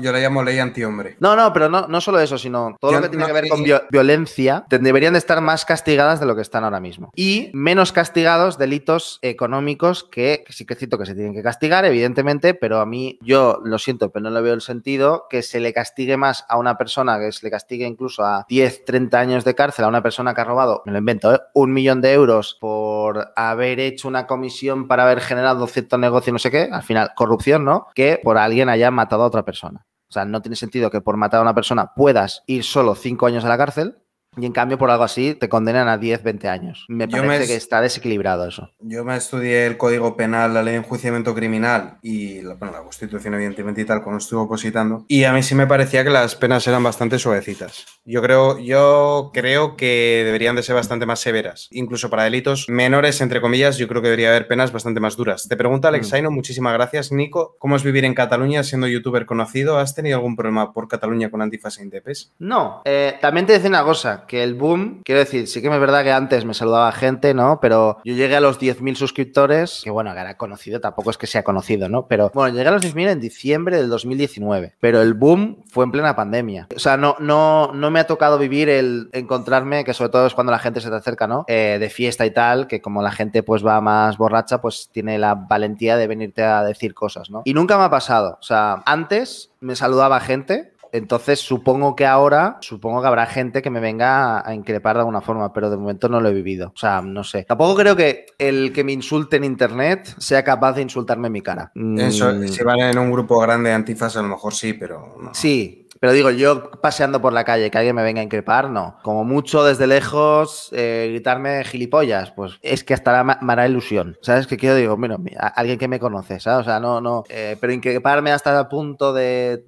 yo, la llamo, ley antihombre. No, no, pero no, no solo eso, sino todo lo que tiene que ver con violencia, deberían de estar más castigadas de lo que están ahora mismo y menos castigados delitos económicos que, sí que cito que se tienen que castigar, evidentemente, pero a mí yo lo siento, pero no le veo el sentido que se le castigue más a una persona, que se le castigue incluso a 10, 30 años de cárcel a una persona que ha robado, me lo invento, ¿eh? un millón de euros por haber hecho una comisión para haber generado cierto negocio, no sé qué, al final corrupción, ¿no? Que por alguien haya matado a otra persona. O sea, no tiene sentido que por matar a una persona puedas ir solo cinco años a la cárcel, y en cambio, por algo así, te condenan a 10, 20 años. Me parece que está desequilibrado eso. Yo me estudié el Código Penal, la Ley de Enjuiciamiento Criminal y la, la Constitución, evidentemente, y tal, cuando estuvo opositando. Y a mí sí me parecía que las penas eran bastante suavecitas. Yo creo, yo creo que deberían de ser bastante más severas. Incluso para delitos menores, entre comillas, yo creo que debería haber penas bastante más duras. Te pregunta Alex mm. Aino, muchísimas gracias. Nico, ¿cómo es vivir en Cataluña siendo youtuber conocido? ¿Has tenido algún problema por Cataluña con antifas e indepes? No, eh, también te dicen una cosa que el boom, quiero decir, sí que es verdad que antes me saludaba gente, ¿no? Pero yo llegué a los 10.000 suscriptores, que bueno, que era conocido, tampoco es que sea conocido, ¿no? Pero bueno, llegué a los 10.000 en diciembre del 2019, pero el boom fue en plena pandemia. O sea, no, no, no me ha tocado vivir el encontrarme, que sobre todo es cuando la gente se te acerca, ¿no? Eh, de fiesta y tal, que como la gente pues va más borracha, pues tiene la valentía de venirte a decir cosas, ¿no? Y nunca me ha pasado. O sea, antes me saludaba gente entonces supongo que ahora, supongo que habrá gente que me venga a increpar de alguna forma, pero de momento no lo he vivido. O sea, no sé. Tampoco creo que el que me insulte en internet sea capaz de insultarme en mi cara. Eso, mm. si van en un grupo grande de antifas, a lo mejor sí, pero no. Sí, pero digo, yo paseando por la calle, que alguien me venga a increpar, no. Como mucho desde lejos, eh, gritarme gilipollas, pues es que hasta la me hará ilusión. ¿Sabes qué quiero? Digo, mira, alguien que me conoce, ¿sabes? O sea, no, no. Eh, pero increparme hasta el punto de,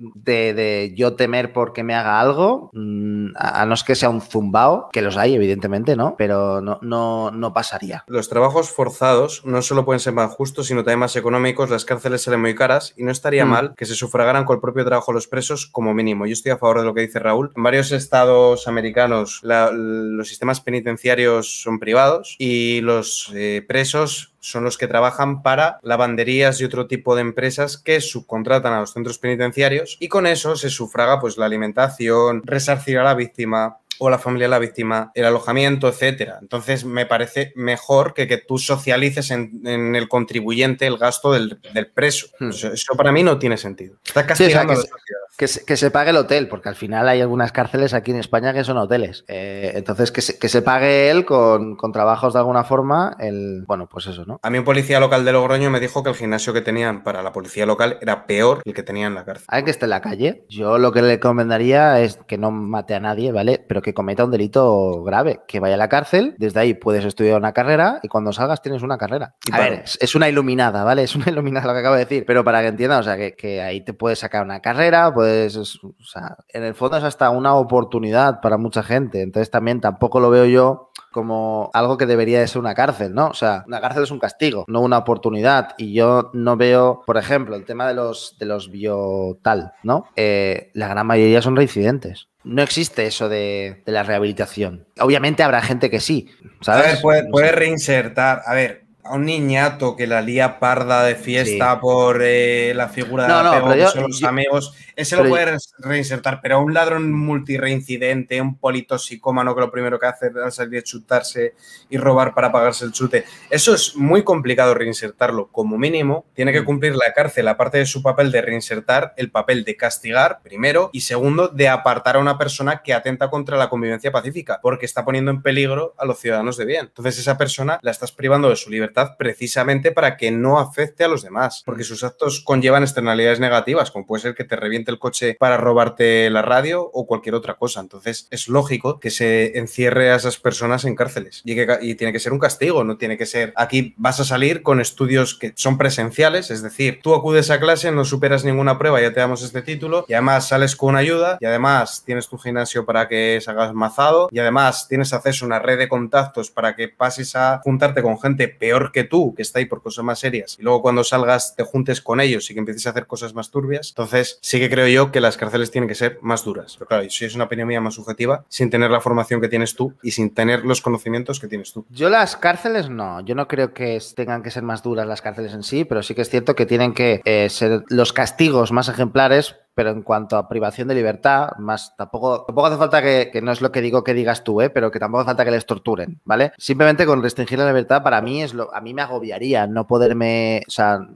yo temer porque me haga algo, mm, a, no es que sea un zumbao, que los hay, evidentemente, ¿no? Pero no, no, no pasaría. Los trabajos forzados no solo pueden ser más justos, sino también más económicos. Las cárceles salen muy caras y no estaría mm. mal que se sufragaran con el propio trabajo los presos como mínimo yo estoy a favor de lo que dice Raúl, en varios estados americanos los sistemas penitenciarios son privados y los eh, presos son los que trabajan para lavanderías y otro tipo de empresas que subcontratan a los centros penitenciarios y con eso se sufraga pues la alimentación, resarcir a la víctima, o la familia de la víctima, el alojamiento, etcétera. Entonces, me parece mejor que, que tú socialices en, el contribuyente el gasto del, preso. Hmm. Eso, para mí no tiene sentido. Está castigando a la sociedad. Que se, que se, pague el hotel, porque al final hay algunas cárceles aquí en España que son hoteles. Eh, entonces, que se, pague él con, trabajos de alguna forma, el, bueno, pues eso, ¿no? A mí un policía local de Logroño me dijo que el gimnasio que tenían para la policía local era peor que el que tenían en la cárcel. Hay que esté en la calle, yo lo que le recomendaría es que no mate a nadie, ¿vale? Pero que cometa un delito grave, que vaya a la cárcel, desde ahí puedes estudiar una carrera y cuando salgas tienes una carrera. es, una iluminada, ¿vale? Es una iluminada lo que acabo de decir, pero para que entienda o sea, que, que ahí te puedes sacar una carrera, puedes pues, en el fondo es hasta una oportunidad para mucha gente. Entonces también tampoco lo veo yo como algo que debería de ser una cárcel, ¿no? O sea, una cárcel es un castigo, no una oportunidad. Y yo no veo, por ejemplo, el tema de los, de los biotal, ¿no? Eh, la gran mayoría son reincidentes. No existe eso de, la rehabilitación. Obviamente habrá gente que sí, ¿sabes? puede reinsertar. A ver, a un niñato que la lía parda de fiesta por eh, la figura de los amigos, ese lo puede reinsertar, pero a un ladrón multireincidente, un politoxicómano que lo primero que hace es salir es chutarse y robar para pagarse el chute, eso es muy complicado reinsertarlo. Como mínimo, tiene que mm. cumplir la cárcel, aparte de su papel de reinsertar, el papel de castigar, primero, y segundo, de apartar a una persona que atenta contra la convivencia pacífica, porque está poniendo en peligro a los ciudadanos de bien. Entonces, esa persona la estás privando de su libertad precisamente para que no afecte a los demás, porque mm. sus actos conllevan externalidades negativas, como puede ser que te reviente el coche para robarte la radio o cualquier otra cosa. Entonces es lógico que se encierre a esas personas en cárceles y, que, tiene que ser un castigo, no tiene que ser aquí vas a salir con estudios que son presenciales, es decir, tú acudes a clase, no superas ninguna prueba, ya te damos este título y además sales con ayuda y además tienes tu gimnasio para que hagas mazado y además tienes acceso a una red de contactos para que pases a juntarte con gente peor que tú, que está ahí por cosas más serias, y luego cuando salgas te juntes con ellos y que empieces a hacer cosas más turbias, entonces sí que creo yo que las cárceles tienen que ser más duras. Pero claro, si es una opinión más subjetiva, sin tener la formación que tienes tú y sin tener los conocimientos que tienes tú. Yo las cárceles no, yo no creo que tengan que ser más duras las cárceles en sí, pero sí que es cierto que tienen que eh, ser los castigos más ejemplares pero en cuanto a privación de libertad, más tampoco, tampoco hace falta que, no es lo que digo que digas tú, ¿eh? pero que tampoco hace falta que les torturen, ¿vale? Simplemente con restringir la libertad para mí es lo, a mí me agobiaría no poderme,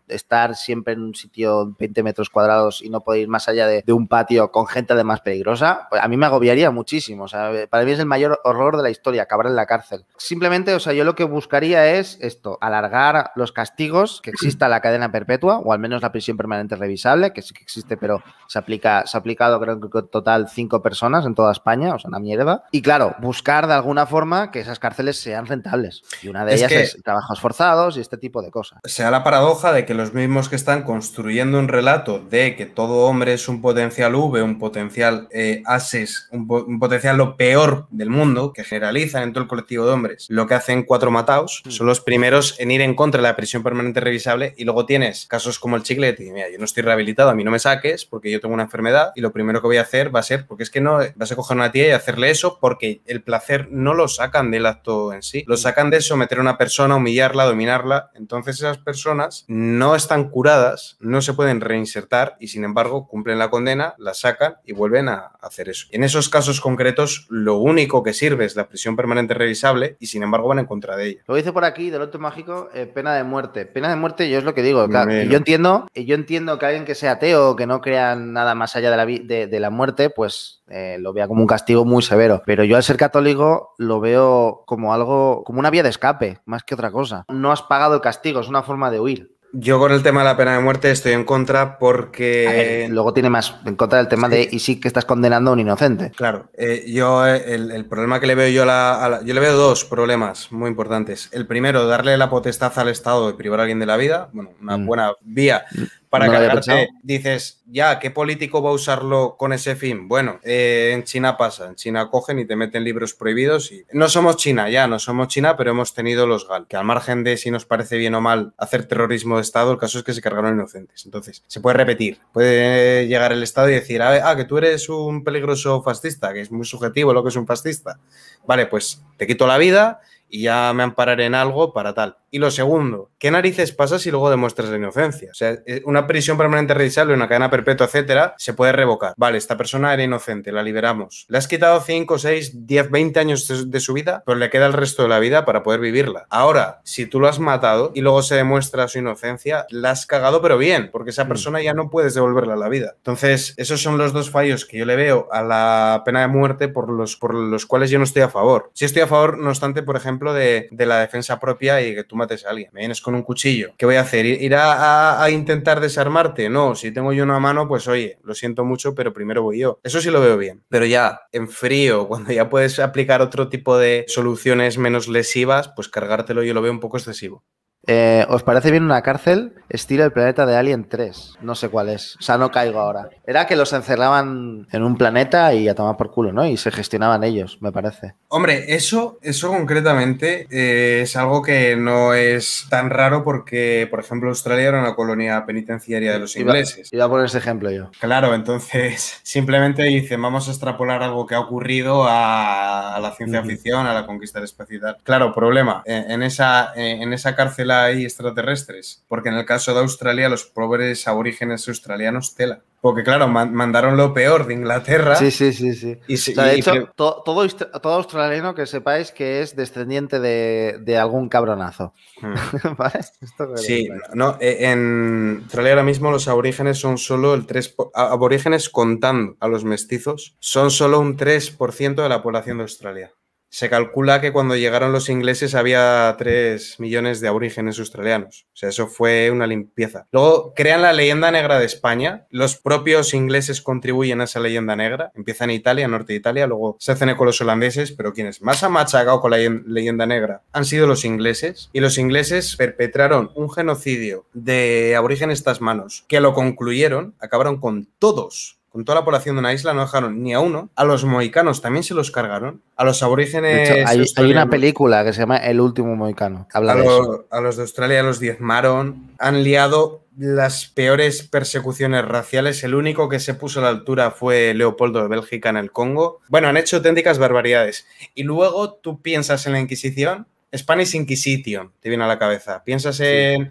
estar siempre en un sitio 20 metros cuadrados y no poder ir más allá de, un patio con gente además peligrosa, pues a mí me agobiaría muchísimo, para mí es el mayor horror de la historia, acabar en la cárcel. Simplemente, o sea, yo lo que buscaría es esto, alargar los castigos, que exista la cadena perpetua o al menos la prisión permanente revisable, que sí que existe, pero se, aplica, se ha aplicado creo que total cinco personas en toda España, o sea, una mierda. Y claro, buscar de alguna forma que esas cárceles sean rentables. Y una de ellas es trabajos forzados y este tipo de cosas. Sea la paradoja de que los mismos que están construyendo un relato de que todo hombre es un potencial V, un potencial eh, ases, un, potencial lo peor del mundo, que generalizan en todo el colectivo de hombres, lo que hacen cuatro mataos, mm. son los primeros en ir en contra de la prisión permanente revisable y luego tienes casos como el chicle, mira, yo no estoy rehabilitado, a mí no me saques porque yo tengo una enfermedad y lo primero que voy a hacer va a ser, porque es que no, vas a coger una tía y hacerle eso porque el placer no lo sacan del acto en sí, lo sacan de someter a una persona, humillarla, dominarla. Entonces esas personas no están curadas, no se pueden reinsertar y sin embargo cumplen la condena, la sacan y vuelven a hacer eso. En esos casos concretos, lo único que sirve es la prisión permanente revisable y sin embargo van en contra de ella. Lo dice por aquí, del otro mágico, eh, pena de muerte. Pena de muerte, yo es lo que digo. yo entiendo, yo entiendo que alguien que sea ateo, que no crean nada más allá de la, la muerte, pues eh, lo vea como un castigo muy severo. Pero yo al ser católico lo veo como algo, como una vía de escape, más que otra cosa. No has pagado el castigo, es una forma de huir. Yo con el tema de la pena de muerte estoy en contra porque... luego tiene más en contra del tema de y sí que estás condenando a un inocente. Claro, eh, yo el, problema que le veo yo a la, Yo le veo dos problemas muy importantes. El primero, darle la potestad al Estado de privar a alguien de la vida, bueno, una mm. buena vía mm para no Dices, ya, ¿qué político va a usarlo con ese fin? Bueno, eh, en China pasa, en China cogen y te meten libros prohibidos y no somos China, ya, no somos China, pero hemos tenido los GAL, que al margen de si nos parece bien o mal hacer terrorismo de Estado, el caso es que se cargaron inocentes. Entonces, se puede repetir, puede llegar el Estado y decir, ah, ah que tú eres un peligroso fascista, que es muy subjetivo lo que es un fascista. Vale, pues te quito la vida y ya me ampararé en algo para tal. Y lo segundo, ¿qué narices pasas si luego demuestras la inocencia? O sea, eh, una prisión permanente revisable, una cadena perpetua, etcétera, se puede revocar. Vale, esta persona era inocente, la liberamos. Le has quitado 5, 6, 10, 20 años de su vida, pero pues le queda el resto de la vida para poder vivirla. Ahora, si tú lo has matado y luego se demuestra su inocencia, la has cagado, pero bien, porque esa mm. persona ya no puedes devolverla la vida. Entonces, esos son los dos fallos que yo le veo a la pena de muerte por los, por los cuales yo no estoy a favor. si estoy a favor, no obstante, por ejemplo, de, de la defensa propia y que tú mates a alguien. Me vienes con un cuchillo. ¿Qué voy a hacer? ¿Ir a, a, intentar desarmarte? No, si tengo yo una mano, pues oye, lo siento mucho, pero primero voy yo. Eso sí lo veo bien. Pero ya, en frío, cuando ya puedes aplicar otro tipo de soluciones menos lesivas, pues cargártelo yo lo veo un poco excesivo. Eh, ¿Os parece bien una cárcel estilo el planeta de Alien 3? No sé cuál es. O sea, no caigo ahora. Era que los encerraban en un planeta y a tomar por culo, ¿no? Y se gestionaban ellos, me parece. Hombre, eso, eso concretamente eh, es algo que no es tan raro porque, por ejemplo, Australia era una colonia penitenciaria de los ingleses. Iba, a poner ese ejemplo yo. Claro, entonces simplemente dicen, vamos a extrapolar algo que ha ocurrido a, la ciencia ficción, a la conquista del espacio y tal. Claro, problema. en esa, en esa cárcel hay extraterrestres, porque en el caso de Australia los pobres aborígenes australianos tela. Porque claro, mandaron lo peor de Inglaterra. Sí, sí, sí. sí. Y, de hecho, todo, todo, australiano que sepáis que es descendiente de, algún cabronazo. Hmm. sí, no, eh, en Australia ahora mismo los aborígenes son solo el 3%, aborígenes contando a los mestizos, son solo un 3% de la población de Australia. Se calcula que cuando llegaron los ingleses había 3 millones de aborígenes australianos. O sea, eso fue una limpieza. Luego crean la leyenda negra de España. Los propios ingleses contribuyen a esa leyenda negra. Empieza en Italia, norte de Italia, luego se hacen eco los holandeses, pero quienes más han machacado con la leyenda negra han sido los ingleses. Y los ingleses perpetraron un genocidio de aborígenes tasmanos que lo concluyeron, acabaron con todos con toda la población de una isla, no dejaron ni a uno. A los mohicanos también se los cargaron. A los aborígenes. hay, una película que se llama El último mohicano. Hablando a, a los de Australia los diezmaron. Han liado las peores persecuciones raciales. El único que se puso a la altura fue Leopoldo de Bélgica en el Congo. Bueno, han hecho auténticas barbaridades. Y luego tú piensas en la Inquisición Spanish Inquisition te viene a la cabeza. Piensas en,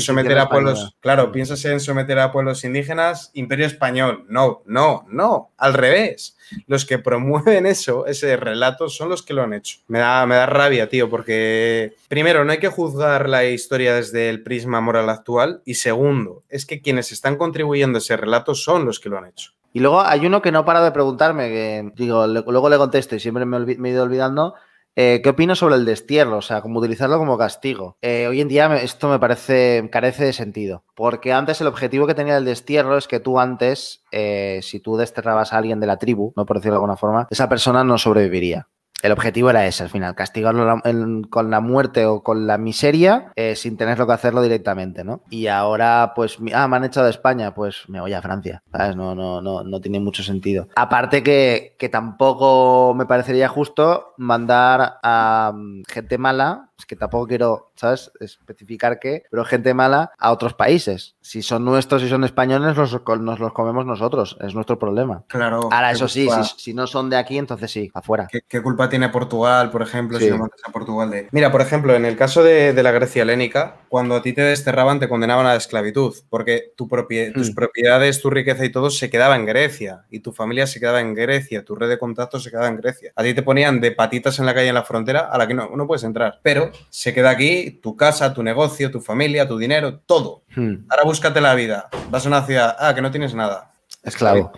someter a pueblos, claro, piensas en someter a pueblos indígenas, imperio español. No, no, no, al revés. Los que promueven eso, ese relato, son los que lo han hecho. Me da, me da rabia, tío, porque primero, no hay que juzgar la historia desde el prisma moral actual y segundo, es que quienes están contribuyendo a ese relato son los que lo han hecho. Y luego hay uno que no para de preguntarme, que digo, luego le contesto y siempre me he ido olvidando, eh, ¿Qué opinas sobre el destierro? O sea, como utilizarlo como castigo. Eh, hoy en día esto me parece, carece de sentido, porque antes el objetivo que tenía el destierro es que tú antes, eh, si tú desterrabas a alguien de la tribu, no por decirlo de alguna forma, esa persona no sobreviviría el objetivo era ese al final, castigarlo con la muerte o con la miseria eh, sin tenerlo que hacerlo directamente, ¿no? Y ahora, pues, ah, me han echado de España, pues me voy a Francia, ¿sabes? No, no, no, no tiene mucho sentido. Aparte que, que tampoco me parecería justo mandar a mm, gente mala es que tampoco quiero, ¿sabes?, especificar que, pero gente mala a otros países. Si son nuestros y son españoles, los, nos los comemos nosotros, es nuestro problema. Claro. Ahora, eso sí, si, no son de aquí, entonces sí, afuera. ¿Qué, culpa tiene Portugal, por ejemplo, si no mandas a Portugal de... Mira, por ejemplo, en el caso de, la Grecia helénica, cuando a ti te desterraban, te condenaban a la esclavitud, porque mm. tus propiedades, tu riqueza y todo se quedaba en Grecia, y tu familia se quedaba en Grecia, tu red de contactos se quedaba en Grecia. A ti te ponían de patitas en la calle en la frontera a la que no, no puedes entrar. Pero pues, se queda aquí, tu casa, tu negocio, tu familia, tu dinero, todo. Hmm. Ahora búscate la vida. Vas a una ciudad, ah, que no tienes nada. Esclavo.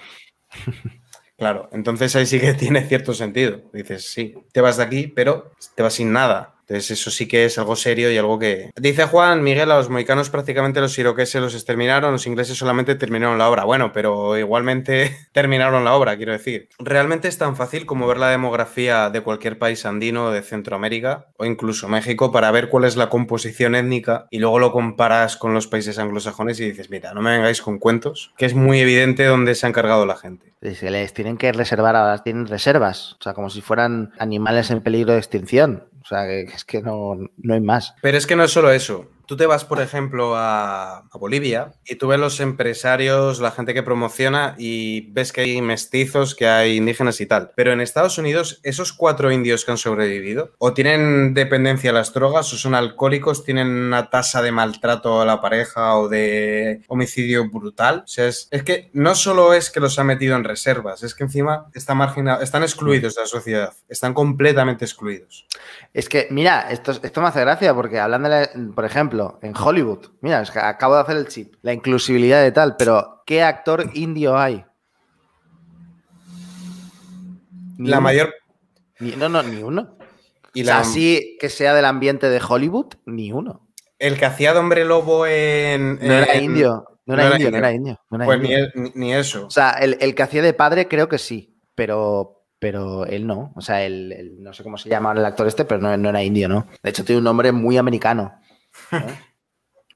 Claro, entonces ahí sí que tiene cierto sentido. Dices, sí, te vas de aquí, pero te vas sin nada. Entonces, eso sí que es algo serio y algo que. Dice Juan Miguel, a los moicanos prácticamente los siroqueses los exterminaron, los ingleses solamente terminaron la obra. Bueno, pero igualmente terminaron la obra, quiero decir. Realmente es tan fácil como ver la demografía de cualquier país andino de Centroamérica o incluso México para ver cuál es la composición étnica y luego lo comparas con los países anglosajones y dices, mira, no me vengáis con cuentos, que es muy evidente dónde se ha encargado la gente. Y se les tienen que reservar, ahora tienen reservas, o sea, como si fueran animales en peligro de extinción. O sea, es que no, no hay más. Pero es que no es solo eso tú te vas, por ejemplo, a, Bolivia y tú ves los empresarios, la gente que promociona y ves que hay mestizos, que hay indígenas y tal. Pero en Estados Unidos, esos cuatro indios que han sobrevivido o tienen dependencia a las drogas o son alcohólicos, tienen una tasa de maltrato a la pareja o de homicidio brutal. es, que no solo es que los ha metido en reservas, es que encima están marginados, están excluidos de la sociedad, están completamente excluidos. Es que, mira, esto, esto me hace gracia porque hablando, por ejemplo, en Hollywood, mira, acabo de hacer el chip, la inclusibilidad de tal, pero ¿qué actor indio hay? la mayor. no, no, ni uno. Y así que sea del ambiente de Hollywood, ni uno. El que hacía de hombre lobo en. No era indio. No era, indio, pues ni, eso. O sea, el, que hacía de padre creo que sí, pero, pero él no. O sea, el, no sé cómo se llamaba el actor este, pero no, no, era indio, ¿no? De hecho, tiene un nombre muy americano.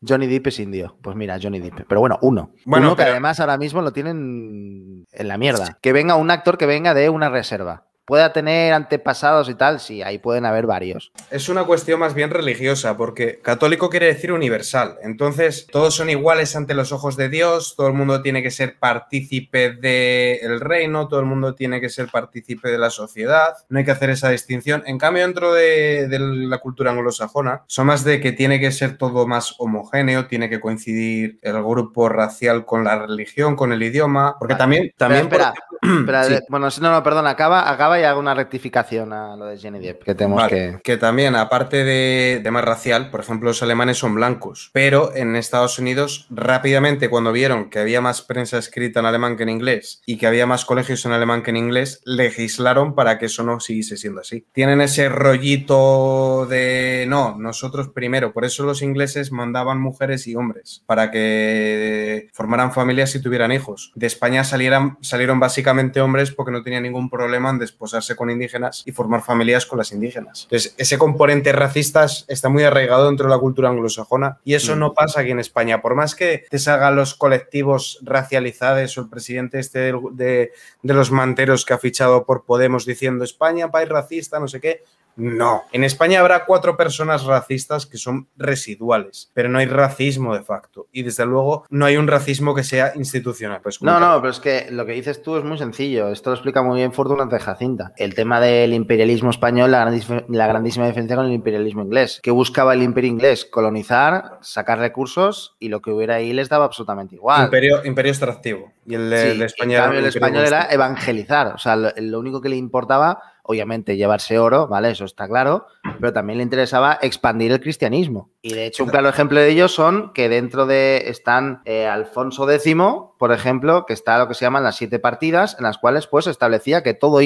Johnny Depp es indio. Pues mira, Johnny Depp. Pero bueno, uno. Bueno, uno que además ahora mismo lo tienen en la mierda. Que venga un actor que venga de una reserva pueda tener antepasados y tal, sí, ahí pueden haber varios. Es una cuestión más bien religiosa, porque católico quiere decir universal. Entonces, todos son iguales ante los ojos de Dios, todo el mundo tiene que ser partícipe del reino, todo el mundo tiene que ser partícipe de la sociedad, no hay que hacer esa distinción. En cambio, dentro de, la cultura anglosajona, son más de que tiene que ser todo más homogéneo, tiene que coincidir el grupo racial con la religión, con el idioma, porque también... también bueno, no, no, perdón, acaba, acaba hay alguna una rectificación a lo de Jenny Depp, que tenemos que... Que también, aparte de más racial, por ejemplo, los alemanes son blancos, pero en Estados Unidos rápidamente cuando vieron que había más prensa escrita en alemán que en inglés y que había más colegios en alemán que en inglés, legislaron para que eso no siguiese siendo así. Tienen ese rollito de, no, nosotros primero, por eso los ingleses mandaban mujeres y hombres, para que formaran familias y tuvieran hijos. De España salieran, salieron básicamente hombres porque no tenía ningún problema en después esposarse con indígenas y formar familias con las indígenas. Entonces, ese componente racista está muy arraigado dentro de la cultura anglosajona y eso mm. no pasa aquí en España. Por más que te salgan los colectivos racializados o el presidente este de los manteros que ha fichado por Podemos diciendo España, país racista, no sé qué, no. En España habrá cuatro personas racistas que son residuales, pero no hay racismo de facto. Y desde luego no hay un racismo que sea institucional. Pues, no, no, pero es que lo que dices tú es muy sencillo. Esto lo explica muy bien Fortuna de Jacinta. El tema del imperialismo español, la, grandísima diferencia con el imperialismo inglés. que buscaba el imperio inglés? Colonizar, sacar recursos y lo que hubiera ahí les daba absolutamente igual. Imperio, imperio extractivo. Y el, español, el español era evangelizar. O sea, lo único que le importaba obviamente llevarse oro, ¿vale? Eso está claro, pero también le interesaba expandir el cristianismo. Y de hecho, un claro ejemplo de ello son que dentro de están eh, Alfonso X, por ejemplo, que está lo que se llaman las siete partidas, en las cuales pues establecía que todo,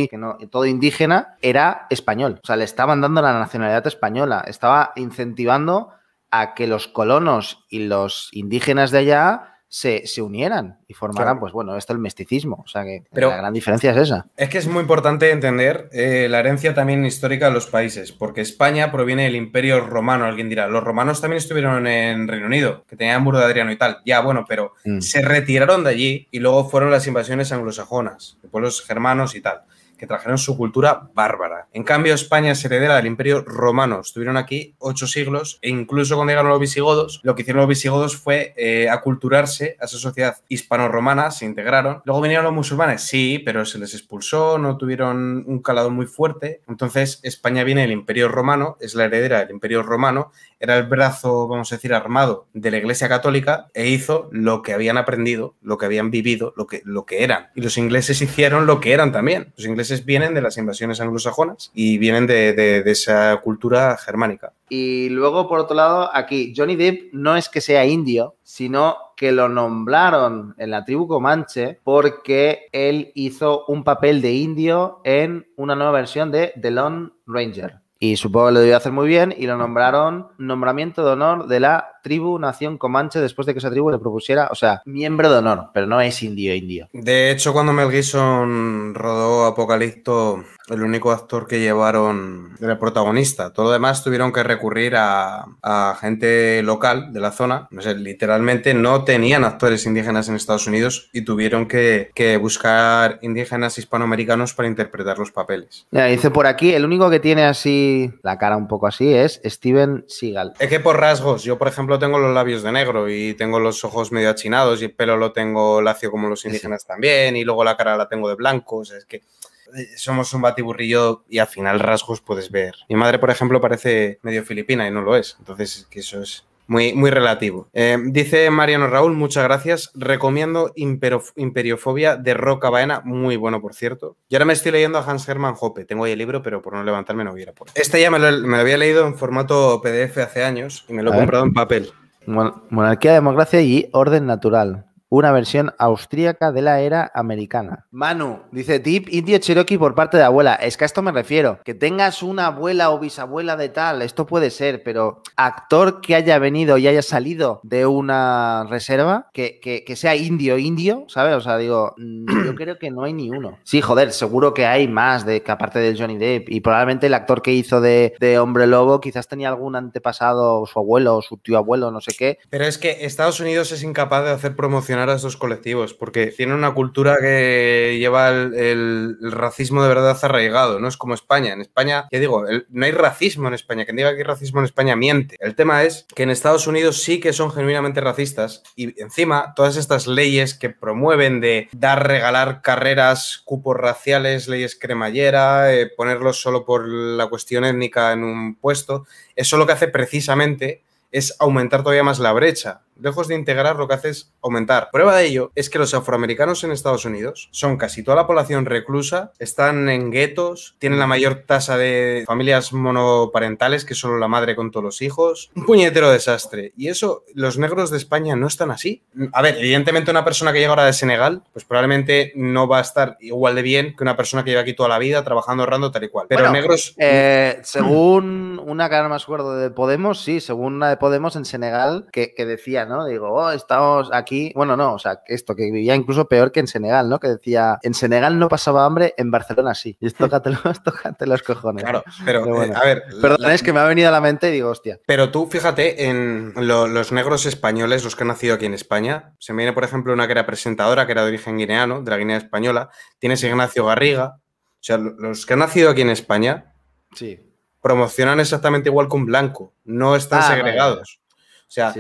todo indígena era español. O sea, le estaban dando la nacionalidad española, estaba incentivando a que los colonos y los indígenas de allá se, unieran y formaran, pues bueno, es el misticismo, O sea que Pero la gran diferencia es esa. Es que es muy importante entender eh, la herencia también histórica de los países, porque España proviene del Imperio Romano. Alguien dirá, los romanos también estuvieron en Reino Unido, que tenían muro de Adriano y tal. Ya, bueno, pero mm. se retiraron de allí y luego fueron las invasiones anglosajonas, de pueblos germanos y tal que trajeron su cultura bárbara. En cambio, España es heredera del Imperio Romano. Estuvieron aquí ocho siglos e incluso cuando llegaron los visigodos, lo que hicieron los visigodos fue eh, aculturarse a esa sociedad hispano-romana, se integraron. Luego vinieron los musulmanes, sí, pero se les expulsó, no tuvieron un calado muy fuerte. Entonces, España viene del Imperio Romano, es la heredera del Imperio Romano era el brazo, vamos a decir, armado de la Iglesia Católica e hizo lo que habían aprendido, lo que habían vivido, lo que, lo que eran. Y los ingleses hicieron lo que eran también. Los ingleses vienen de las invasiones anglosajonas y vienen de, de esa cultura germánica. Y luego, por otro lado, aquí, Johnny Depp no es que sea indio, sino que lo nombraron en la tribu Comanche porque él hizo un papel de indio en una nueva versión de The Lone Ranger. Y supongo que lo debió hacer muy bien y lo nombraron nombramiento de honor de la tribu, nación comanche después de que esa tribu le propusiera, o sea, miembro de honor, pero no es indio indio. De hecho, cuando Mel Gibson rodó Apocalipto, el único actor que llevaron era el protagonista. Todo lo demás tuvieron que recurrir a, gente local de la zona. literalmente no tenían actores indígenas en Estados Unidos y tuvieron que, buscar indígenas hispanoamericanos para interpretar los papeles. dice por aquí, el único que tiene así la cara un poco así es Steven Seagal. Es que por rasgos, yo por ejemplo tengo los labios de negro y tengo los ojos medio achinados y el pelo lo tengo lacio como los indígenas también y luego la cara la tengo de blanco. O sea, es que eh, somos un batiburrillo y al final rasgos puedes ver. Mi madre, por ejemplo, parece medio filipina y no lo es. Entonces, que eso es muy, relativo. Eh, dice Mariano Raúl, muchas gracias. Recomiendo Imperiofobia de Roca Baena, muy bueno, por cierto. Y ahora me estoy leyendo a Hans Hermann Hoppe. Tengo ahí el libro, pero por no levantarme no hubiera por. Este ya me lo, había leído en formato PDF hace años y me lo he comprado en papel. Monarquía, democracia y orden natural una versión austríaca de la era americana. Manu, dice tip indio cherokee por parte de abuela. Es que a esto me refiero. Que tengas una abuela o bisabuela de tal, esto puede ser, pero actor que haya venido y haya salido de una reserva, que, que, que sea indio, indio, ¿sabes? O sea, digo, mm, yo creo que no hay ni uno. Sí, joder, seguro que hay más de que aparte del Johnny Depp. Y probablemente el actor que hizo de, de hombre lobo quizás tenía algún antepasado, su abuelo, su tío abuelo, no sé qué. Pero es que Estados Unidos es incapaz de hacer promoción a estos colectivos, porque tienen una cultura que lleva el, racismo de verdad arraigado, no es como España. En España, ya digo, no hay racismo en España. Quien diga que hay racismo en España miente. El tema es que en Estados Unidos sí que son genuinamente racistas y encima todas estas leyes que promueven de dar, regalar carreras, cupos raciales, leyes cremallera, eh, ponerlos solo por la cuestión étnica en un puesto, eso lo que hace precisamente es aumentar todavía más la brecha lejos de integrar, lo que hace es aumentar. Prueba de ello es que los afroamericanos en Estados Unidos son casi toda la población reclusa, están en guetos, tienen la mayor tasa de familias monoparentales, que solo la madre con todos los hijos. Un puñetero desastre. Y eso, los negros de España no están así. A ver, evidentemente una persona que llega ahora de Senegal, pues probablemente no va a estar igual de bien que una persona que lleva aquí toda la vida trabajando, ahorrando, tal y cual. Pero negros... Eh, según una que no me acuerdo de Podemos, sí, según una de Podemos en Senegal, que decían Digo, oh, estamos aquí. Bueno, no, o sea, esto que vivía incluso peor que en Senegal, ¿no? Que decía, en Senegal no pasaba hambre, en Barcelona sí. Y tócate los, cojones. Claro, pero, eh, a ver. Perdón, es que me ha venido a la mente y digo, hostia. Pero tú, fíjate, en los negros españoles, los que han nacido aquí en España, se me viene, por ejemplo, una que era presentadora, que era de origen guineano, de la Guinea Española. Tienes Ignacio Garriga. O sea, los que han nacido aquí en España. Sí promocionan exactamente igual que un blanco, no están ah, segregados. O sea,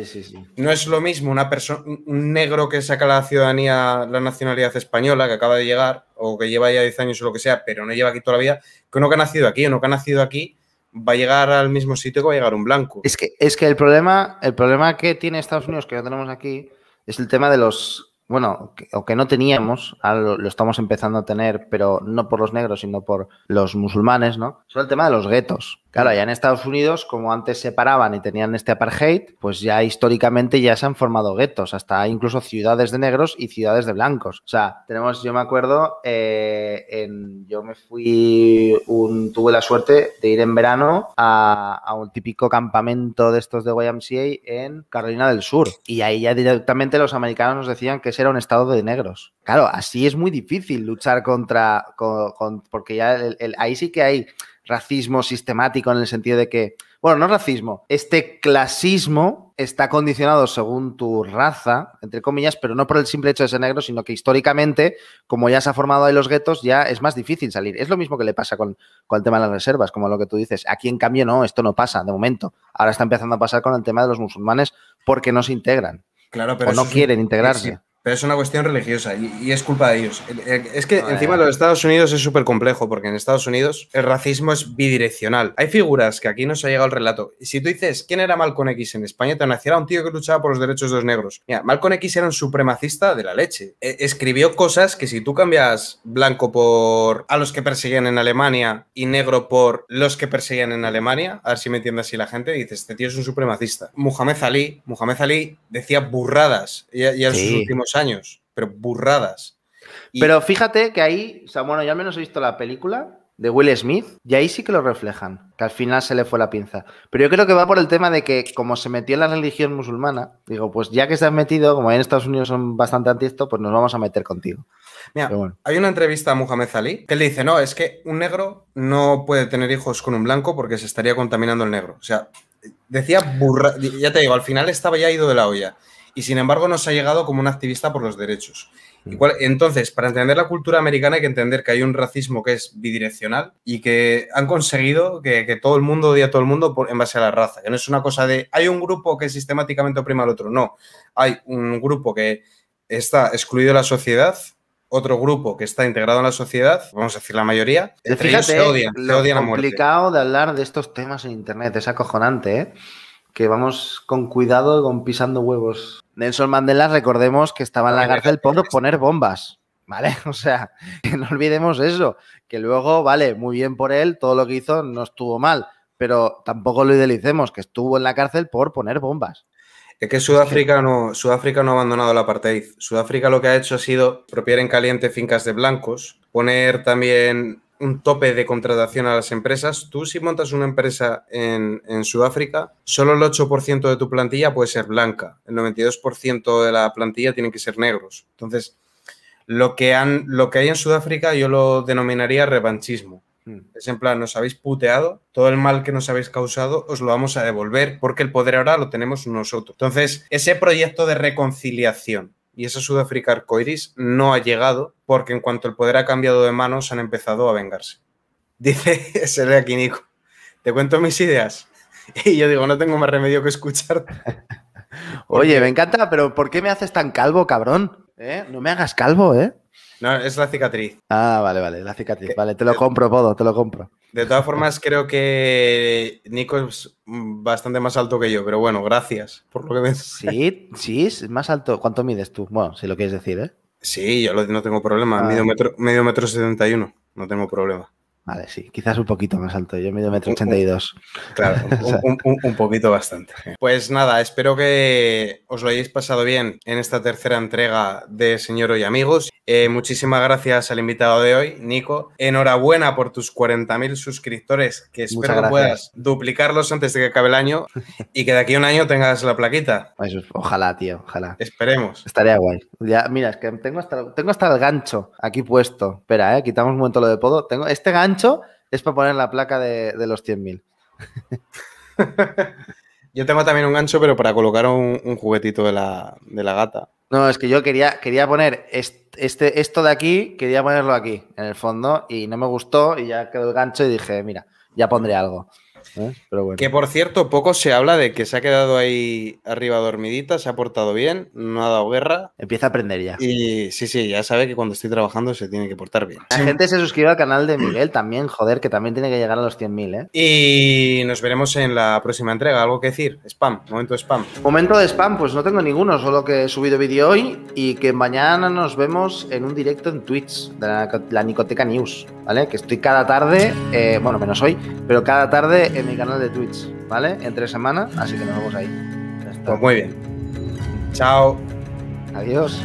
no es lo mismo una un negro que saca la ciudadanía, la nacionalidad española, que acaba de llegar, o que lleva ya 10 años o lo que sea, pero no lleva aquí toda la vida, que uno que ha nacido aquí, uno que ha nacido aquí, va a llegar al mismo sitio que va a llegar un blanco. Es que, es que el, problema, el problema que tiene Estados Unidos, que no tenemos aquí, es el tema de los, bueno, o que no teníamos, ahora lo, estamos empezando a tener, pero no por los negros, sino por los musulmanes, ¿no? Es el tema de los guetos. Claro, ya en Estados Unidos, como antes se paraban y tenían este apartheid, pues ya históricamente ya se han formado guetos, hasta incluso ciudades de negros y ciudades de blancos. O sea, tenemos, yo me acuerdo, eh, yo me fui, tuve la suerte de ir en verano a, un típico campamento de estos de YMCA en Carolina del Sur. Y ahí ya directamente los americanos nos decían que ese era un estado de negros. Claro, así es muy difícil luchar contra, porque ya ahí sí que hay racismo sistemático en el sentido de que, bueno, no racismo, este clasismo está condicionado según tu raza, entre comillas, pero no por el simple hecho de ser negro, sino que históricamente, como ya se ha formado ahí los guetos, ya es más difícil salir. Es lo mismo que le pasa con, con el tema de las reservas, como lo que tú dices. Aquí, en cambio, no, esto no pasa de momento. Ahora está empezando a pasar con el tema de los musulmanes porque no se integran. Claro, pero o no quieren integrarse. Pero es una cuestión religiosa y, es culpa de ellos. Es que ah, encima encima los Estados Unidos es súper complejo porque en Estados Unidos el racismo es bidireccional. Hay figuras que aquí nos se ha llegado el relato. Si tú dices quién era Malcolm X en España, te van a ah, un tío que luchaba por los derechos de los negros. Mira, Malcolm X era un supremacista de la leche. E, escribió cosas que si tú cambias blanco por a los que perseguían en Alemania y negro por los que perseguían en Alemania, a ver si me entiende así la gente, dices, este tío es un supremacista. Muhammad Ali, Muhammad Ali decía burradas y en sus últimos años, pero burradas. Pero fíjate que ahí, o sea, bueno, yo al menos he visto la película de Will Smith y ahí sí que lo reflejan, que al final se le fue la pinza. Pero yo creo que va por el tema de que como se metió en la religión musulmana, digo, pues ya que se has metido, como en Estados Unidos son bastante anti esto, pues nos vamos a meter contigo. Mira, hay una entrevista a Muhammad Ali que le dice, no, es que un negro no puede tener hijos con un blanco porque se estaría contaminando el negro. O sea, decía burra, ya te digo, al final estaba ya ido de la olla y sin embargo nos ha llegado como un activista por los derechos. Mm. Entonces, para entender la cultura americana hay que entender que hay un racismo que es bidireccional y que han conseguido que, todo el mundo odie a todo el mundo por, en base a la raza, que no es una cosa de hay un grupo que sistemáticamente oprima al otro, no, hay un grupo que está excluido de la sociedad otro grupo que está integrado en la sociedad, vamos a decir la mayoría, entre Fíjate, se odian, lo a muerte. complicado de hablar de estos temas en internet, es acojonante, ¿eh? que vamos con cuidado con pisando huevos. Nelson Mandela, recordemos que estaba en la cárcel por poner bombas. ¿Vale? O sea, que no olvidemos eso, que luego, vale, muy bien por él, todo lo que hizo no estuvo mal, pero tampoco lo idealicemos, que estuvo en la cárcel por poner bombas. Es que Sudáfrica no, Sudáfrica no ha abandonado el apartheid. Sudáfrica lo que ha hecho ha sido propiar en caliente fincas de blancos, poner también un tope de contratación a las empresas. Tú si montas una empresa en, Sudáfrica, solo el 8% de tu plantilla puede ser blanca, el 92% de la plantilla tienen que ser negros. Entonces, lo que, han, lo que hay en Sudáfrica yo lo denominaría revanchismo. Hmm. Es en plan, nos habéis puteado, todo el mal que nos habéis causado os lo vamos a devolver porque el poder ahora lo tenemos nosotros. Entonces, ese proyecto de reconciliación y esa Sudáfrica arcoiris no ha llegado porque en cuanto el poder ha cambiado de manos han empezado a vengarse. Dice Selea aquí te cuento mis ideas. Y yo digo, no tengo más remedio que escucharte. Oye, me encanta, pero ¿por qué me haces tan calvo, cabrón? ¿Eh? No me hagas calvo, ¿eh? No, es la cicatriz. Ah, vale, vale, la cicatriz. Vale, te lo compro, Podo, te lo compro. De todas formas, creo que Nico es bastante más alto que yo, pero bueno, gracias por lo que ves. Sí, sí, es más alto. ¿Cuánto mides tú? Bueno, si lo quieres decir, ¿eh? Sí, yo no tengo problema. Ah. metro, medio metro setenta no tengo problema. Vale, sí, quizás un poquito más alto, yo medio metro ochenta Claro, un, poquito bastante. Pues nada, espero que os lo hayáis pasado bien en esta tercera entrega de Señor y Amigos. Eh, muchísimas gracias al invitado de hoy, Nico. Enhorabuena por tus 40.000 suscriptores, que espero que puedas duplicarlos antes de que acabe el año y que de aquí a un año tengas la plaquita. ojalá, tío, ojalá. Esperemos. Estaría guay. Ya, mira, es que tengo hasta, tengo hasta el gancho aquí puesto. Espera, eh, quitamos un momento lo de podo. Tengo este gancho es para poner la placa de, los 100.000. yo tengo también un gancho, pero para colocar un, juguetito de la, gata. No, es que yo quería, quería poner este, esto de aquí, quería ponerlo aquí, en el fondo, y no me gustó, y ya quedó el gancho y dije, mira, ya pondré algo. ¿Eh? Que por cierto, poco se habla de que se ha quedado ahí arriba dormidita, se ha portado bien, no ha dado guerra. Empieza a aprender ya. Y sí, sí, ya sabe que cuando estoy trabajando se tiene que portar bien. La gente se suscribe al canal de Miguel también, joder, que también tiene que llegar a los 100.000, ¿eh? Y nos veremos en la próxima entrega. ¿Algo que decir? Spam, momento de spam. Momento de spam, pues no tengo ninguno, solo que he subido vídeo hoy y que mañana nos vemos en un directo en Twitch de la, Nicoteca News, ¿vale? Que estoy cada tarde, eh, bueno, menos hoy, pero cada tarde en mi canal de Twitch, ¿vale? Entre semana, así que nos vemos ahí. Pues muy bien. Chao. Adiós.